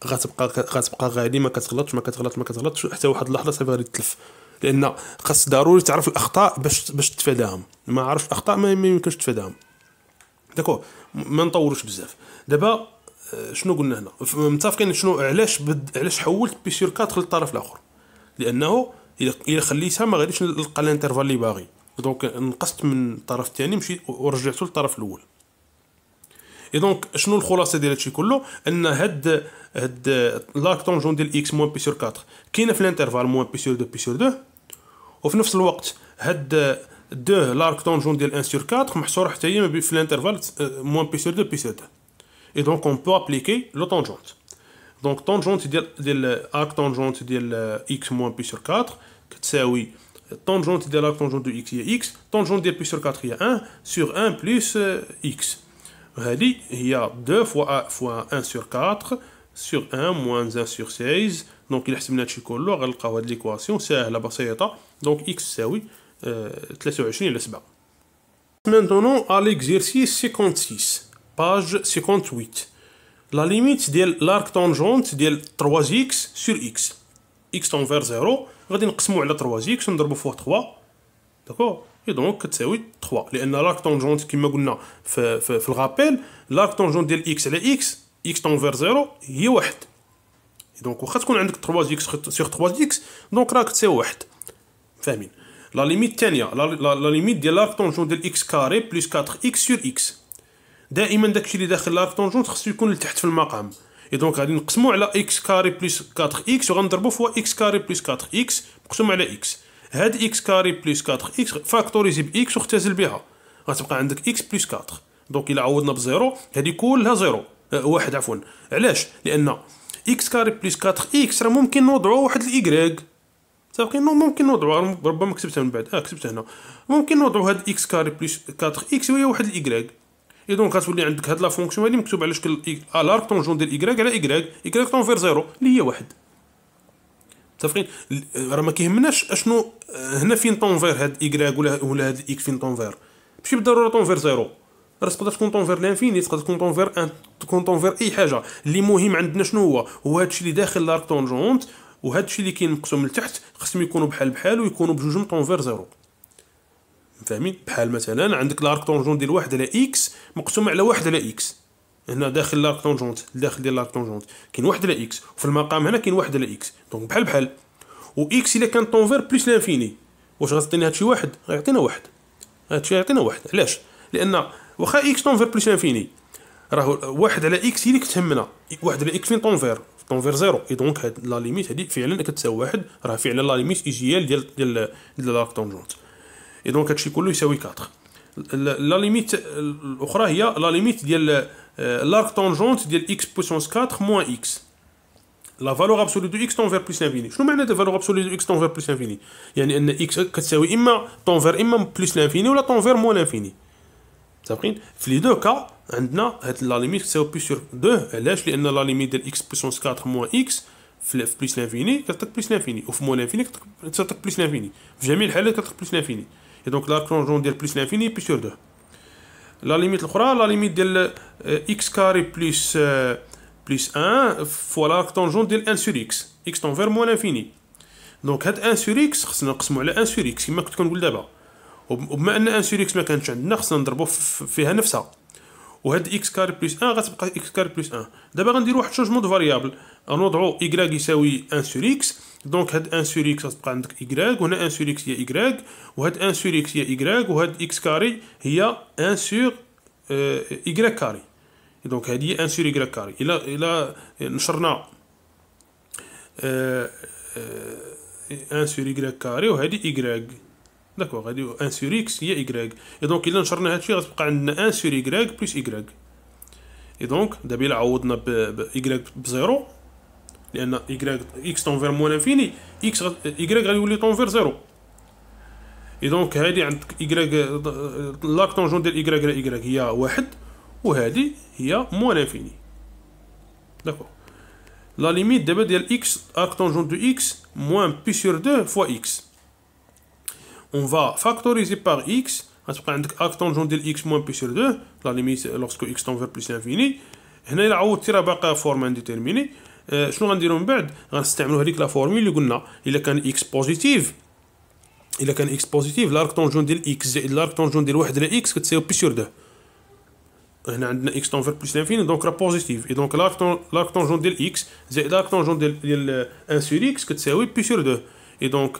غتبقى غتبقى غادي ما كتغلطش ما كتغلطش ما كتغلطش حتى واحد اللحظه صافي غادي تلف لان خاص ضروري تعرف الاخطاء باش باش تتفاداهم ما عرفش الاخطاء ما يمكنش تتفاداهم داكو ما نطوروش بزاف دابا آه، شنو قلنا هنا متفقين شنو علاش بد... علاش حولت بيسير 4 للطرف الاخر لانه الا خليتها ما غاديش نلقى الانترفال اللي باغي دونك نقصت من الطرف الثاني مشيت ورجعته للطرف الاول اي دونك شنو الخلاصه ديال هادشي كله ان هاد هاد لارك طونجون ديال اكس موان بي سور 4 كاينه في الانترفال موان بي سور 2 بي سور 2 وفي نفس الوقت هاد 2 لارك طونجون ديال 1 سور 4 محصوره حتى هي في الانترفال آه، موان بي سور 2 بي سور 2 اي دونك اون بو ابليكي لو طونجونت دونك طونجونت ديال ديال ارك طونجونت ديال اكس موان بي سور 4 كتساوي طونجونت ديال لارك طونجونت دو اكس هي اكس طونجونت ديال بي سور 4 هي 1 سور 1 بلس اكس هذه هي 2 فوا فوا 1 سور 4 sur 1 moins 1 sur 16 donc il a estimé notre couleur à l'équation c'est la base donc x c'est 23 et 7 maintenant à l'exercice 56 page 58 la limite de l'arc tangente de 3x sur x x tend vers 0 غادي نقسمو على 3x ونضربو فوق 3 داكور اي دونك كتساوي 3 c'est oui, 3. L'arc tangente qui me rappelle, l'arc tangente de x على x اكس تنفير زيرو هي واحد دونك واخا تكون عندك 3 اكس سيغ 3 اكس دونك راك تساوي واحد فاهمين لا ليميت تانية لا ليميت ديال لارك تونجون ديال اكس كاري بلس 4 اكس سور اكس دائما داكشي اللي داخل لارك تونجون خصو يكون لتحت في المقام اي دونك غادي نقسمو على اكس كاري بلس 4 اكس وغنضربو فوا اكس كاري بلس 4 اكس مقسوم على اكس هاد اكس كاري بلس 4 اكس فاكتوريزي باكس واختزل بها غتبقى عندك اكس بلس 4 دونك الا عوضنا بزيرو هادي كلها زيرو أه، واحد عفوا علاش لان اكس كاري بلس 4 اكس راه ممكن نوضعو واحد الايكغ صافي ممكن نوضعو ربما كتبتها من بعد اه كتبتها هنا ممكن نوضعوا هاد اكس كاري بلس 4 اكس هي واحد الايكغ اي دونك غتولي عندك هاد لا فونكسيون هادي مكتوب على شكل الارك آه، طونجون ديال ايكغ على ايكغ ايكغيك طونفير زيرو اللي هي واحد متفقين راه ما كيهمناش اشنو آه، هنا فين طونفير هاد ايكغ ولا ولا هاد اكس فين طونفير ماشي بالضروره طونفير زيرو راه تقدر تكونطون فير لانفيني تقدر تكونطون فير ان تكونطون فير اي حاجه اللي مهم عندنا شنو هو هو هادشي اللي داخل لارك طونجونت و هادشي اللي كاين مقسوم لتحت خصهم يكونوا بحال بحال ويكونوا بجوج طونفير زيرو فاهمين بحال مثلا عندك لارك طونجونت ديال واحد على اكس مقسوم على واحد على اكس هنا داخل لارك طونجونت داخل ديال لارك طونجونت كاين واحد على اكس وفي المقام هنا كاين واحد على اكس دونك بحال بحال و اكس الا كان طونفير بليس لانفيني واش غتعطيني هادشي واحد غيعطينا واحد هادشي غيعطينا واحد علاش لان واخا اكس طونفير بلس انفيني راه واحد على اكس هي اللي كتهمنا واحد على اكس فين طونفير طونفير زيرو اي دونك هاد لا ليميت هادي فعلا كتساوي واحد راه فعلا لا ليميت ايجيال ديال ديال ديال لاك طونجونت اي دونك هادشي كله يساوي 4 لا ليميت الاخرى هي لا ليميت ديال آه، لارك طونجونت ديال اكس بوسونس 4 موان اكس لا فالور ابسولي دو اكس طونفير بلس انفيني شنو معنى دو فالور ابسولي دو اكس طونفير بلس انفيني يعني ان اكس كتساوي اما طونفير اما بلس انفيني ولا طونفير موان انفيني متفقين في لي دو كا عندنا هاد لا ليميت تساوي بي سور 2 علاش لان لا ليميت ديال اكس بوسونس 4 موان اكس في بليس لانفيني كتعطيك بليس لانفيني وفي مو لانفيني كتعطيك بليس لانفيني في جميع الحالات كتعطيك بليس لانفيني اي دونك لا ديال بليس لانفيني بي سور 2 لا ليميت الاخرى لا ليميت ديال اكس كاري بليس بليس 1 فوا لا كتونجون ديال 1 سور اكس اكس تنفير مو لانفيني دونك هاد 1 سور اكس خصنا نقسمو على 1 سور اكس كما كنت كنقول دابا وبما ان ان سير اكس ما كانتش عندنا خصنا نضربو فيها نفسها وهاد اكس كار بلس 1 غتبقى اكس كار بلس 1 دابا غنديرو واحد شونجمون دو فاريابل غنوضعو ايكغ يساوي ان سير اكس دونك هاد ان سير اكس غتبقى عندك ايكغ وهنا ان سير اكس هي ايكغ وهاد ان سير اكس هي ايكغ وهاد اكس كاري هي ان سور ايكغ كاري دونك هادي هي ان سور ايكغ كاري الا الا نشرنا ان سور ايكغ كاري وهادي ايكغ داكو غادي ان سور اكس هي ايكغيك اي دونك الا نشرنا هادشي غتبقى عندنا ان سور ايكغيك بلس ايكغيك اي دونك دابا الا عوضنا بايكغيك بزيرو لان ايكغيك اكس تنفير موان انفيني اكس ايكغيك غيولي تنفير زيرو اي دونك هادي عندك ايكغيك لاك طونجون ديال ايكغيك على ايكغيك هي واحد وهادي هي موان انفيني داكو لا ليميت دابا ديال اكس ارك طونجون دو اكس موان بي سور دو فوا اكس on va factoriser par x en supposant que l'arctangente de x moins pi sur la limite lorsque x tend vers plus l'infini eh bien là haut tirera forme indéterminée euh sinon on dira un peu après on va s'utiliser la formule qu'on a il a x positif il a quand x positif l'arctangente de x 1 euh, sur x c'est pi sur deux eh bien x tend vers plus l'infini donc là positif et donc l'arctan l'arctangente de x c'est l'arctangente de 1 sur x c'est 1 pi sur deux et donc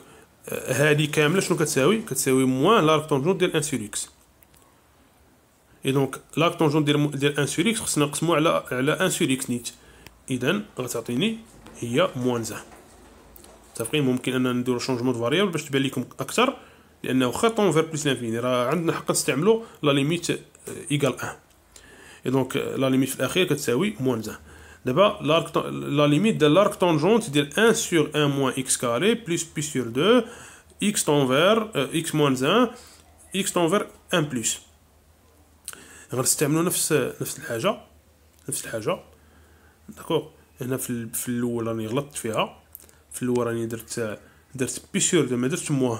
هادي كامله شنو كتساوي كتساوي موان لارك طونجون ديال ان سور اكس اي دونك لارك طونجون ديال ديال ان سور اكس خصنا نقسمو على على ان سور اكس نيت اذا غتعطيني هي موان زان متفقين ممكن اننا نديرو شونجمون دو فاريابل باش تبان لكم اكثر لانه واخا طون فير بلس لانفيني راه عندنا حق نستعملو لا ليميت ايكال ان اي دونك لا ليميت في الاخير كتساوي موان زان دابا لارك لا ليميت ديال لارك طونجونت ديال 1 سور 1 موان اكس كاري بلس بي سور 2 اكس طونفير اكس موان 1 اكس طونفير 1 بلس غنستعملو نفس نفس الحاجه نفس الحاجه داكوغ هنا في في الاول راني غلطت فيها في الاول راني درت درت بي سور دو ما درتش موا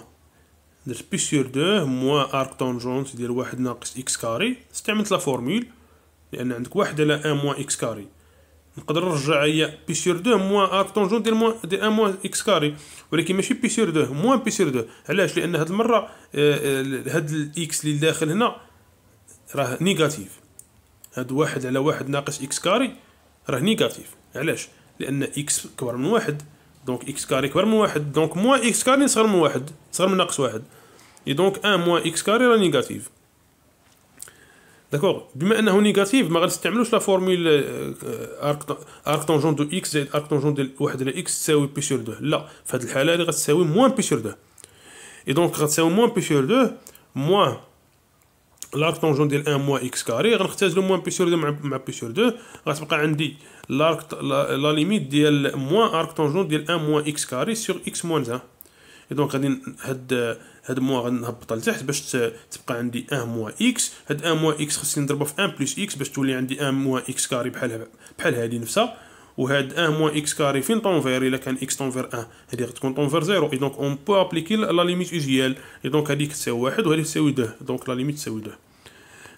درت بي سور دو موا ارك طونجونت ديال واحد ناقص اكس كاري استعملت لا فورمول لان عندك واحد على ان موا اكس كاري نقدر نرجع هي بي سور دو موان ار طونجون ديال موان دي ان موان اكس كاري ولكن ماشي بي سور دو موان بي سور دو علاش لان هاد المره آه، آه، هاد الاكس اللي داخل هنا راه نيجاتيف هاد واحد على واحد ناقص اكس كاري راه نيجاتيف علاش لان اكس كبر من واحد دونك اكس كاري كبر من واحد دونك موان اكس كاري صغر من واحد صغر من ناقص واحد اي دونك ان موان اكس كاري راه نيجاتيف داكوغ بما انه نيجاتيف ما غنستعملوش لا فورمول ارك ارك طونجون دو اكس زائد ارك طونجون ديال واحد على اكس تساوي بي سور دو لا في هذه الحاله اللي غتساوي موان بي سور دو اي دونك غتساوي موان بي سور دو موان لارك طونجون ديال ان موان اكس كاري غنختزلو موان بي سور دو مع, بي سور دو غتبقى عندي لارك لا ليميت ديال موان ارك طونجون ديال ان موان اكس كاري سور اكس موان 1 دونك غادي هاد هاد موا غنهبطها لتحت باش تبقى عندي ان موا اكس هاد ان موا اكس خصني نضربها في ان بلس اكس باش تولي عندي ان موا اكس كاري بحال بحال هادي نفسها وهاد ان موان اكس كاري فين طونفير الا كان اكس طونفير ان هادي غتكون طونفير زيرو اي دونك اون بو ابليكي لا ليميت ايجيال اي دونك هاديك تساوي واحد وهادي تساوي دو دونك لا ليميت تساوي دو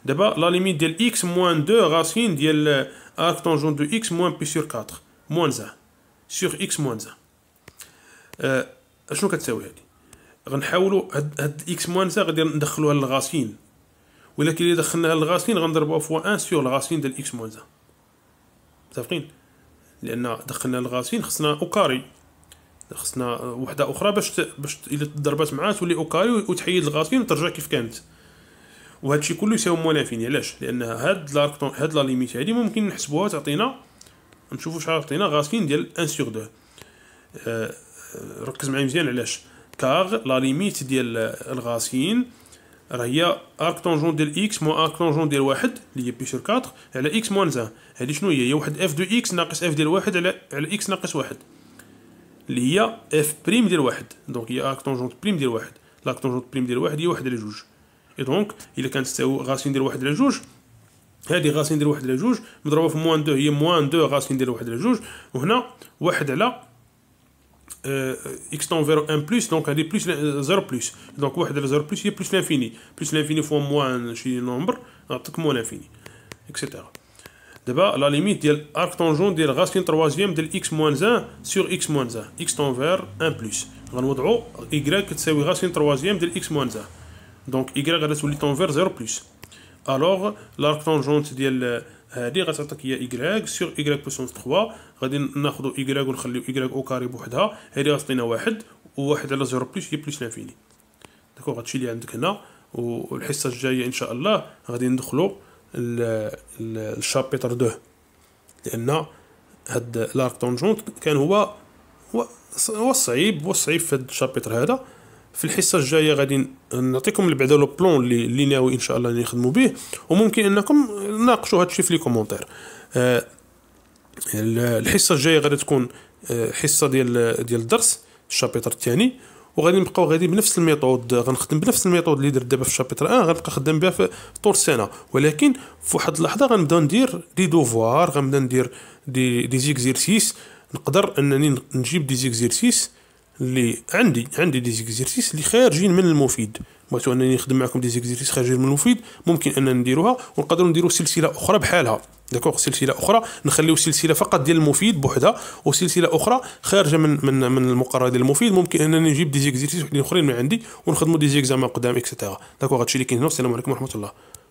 دابا لا ليميت ديال اكس موان دو غاسين ديال ارك طونجون دو اكس موان بي سور 4 موان زان سور اكس موان زان اشنو كتساوي هادي غنحاولوا هاد, هاد اكس موانسا غادي ندخلوها للغاسين ولكن الا دخلناها للغاسين غنضربوها فوا ان سيغ الغاسين ديال اكس موان متفقين لان دخلنا الغاسين خصنا اوكاري خصنا وحده اخرى باش ت... باش الا تضربات معاها تولي اوكاري وتحيد الغاسين وترجع كيف كانت وهادشي كله يساوي موالافين علاش لان هاد لاركتون هاد لا ليميت هادي ممكن نحسبوها تعطينا نشوفوا شحال عطينا غاسين ديال ان سيغ دو ركز معايا مزيان علاش كاغ لا ليميت ديال الغاسيين راه هي ارك طونجون ديال اكس مو ارك طونجون ديال واحد اللي هي بي سور 4 على اكس موان زان هادي شنو هي هي واحد اف دو اكس ناقص اف ديال واحد على على اكس ناقص واحد اللي هي اف بريم ديال واحد دونك هي ارك طونجون بريم ديال واحد لاك طونجون بريم ديال واحد هي واحد على جوج اي دونك الا كانت تساوي غاسين ديال واحد على جوج هذه غاسين ديال واحد على جوج مضروبه في موان دو هي موان دو غاسين ديال واحد على جوج وهنا واحد على Euh, x tend vers 1 plus, donc elle est plus 0 plus. Donc, 1 de 0 plus, il plus l'infini. Plus l'infini fois moins un nombre, donc moins l'infini, etc. D'abord, la limite de l'arc tangent de la racine troisième de x moins 1 sur x moins 1. x tend vers 1 plus. y, c'est la racine troisième de x moins 1. Donc, y, elle est tend vers 0 plus. Alors, l'arc tangente euh, de la racine y de x moins 1 sur y puissance 3. غادي ناخذ إيكراك ونخليو إيكراك أو كاري بوحدها هادي غتعطينا واحد وواحد على زيرو بليس هي بليس لانفيني داكو هادشي اللي عندك هنا والحصة الجاية إن شاء الله غادي ندخلو الشابيتر 2 لأن هاد لارك تونجونت كان هو هو صعيب هو صعيب في هاد الشابيتر هذا في الحصه الجايه غادي نعطيكم بعدا لو بلون اللي اللي ناوي ان شاء الله نخدموا به وممكن انكم ناقشوا هادشي في لي كومونتير آه الحصه الجايه غادي تكون آه، حصه ديال ديال الدرس الشابيتر الثاني وغادي نبقاو غادي بنفس الميثود غنخدم بنفس الميثود اللي درت دابا في الشابيتر 1 غنبقى خدام بها في طول السنه ولكن في واحد اللحظه غنبدا ندير دي دوفوار غنبدا ندير دي دي زيكزيرسيس نقدر انني نجيب دي زيكزيرسيس اللي عندي عندي دي زيكزيرسيس اللي خارجين من المفيد بغيتو انني نخدم معكم دي زيكزيرسيس خارجين من المفيد ممكن اننا نديروها ونقدروا نديروا سلسله اخرى بحالها داكوغ سلسله اخرى نخليو سلسله فقط ديال المفيد بوحدها وسلسله اخرى خارجه من من من المقرر ديال المفيد ممكن انني نجيب دي زيكزيرسيس وحدين اخرين من عندي ونخدموا دي زيكزامان قدام اكسيتيرا داكوغ هادشي اللي كاين هنا والسلام عليكم ورحمه الله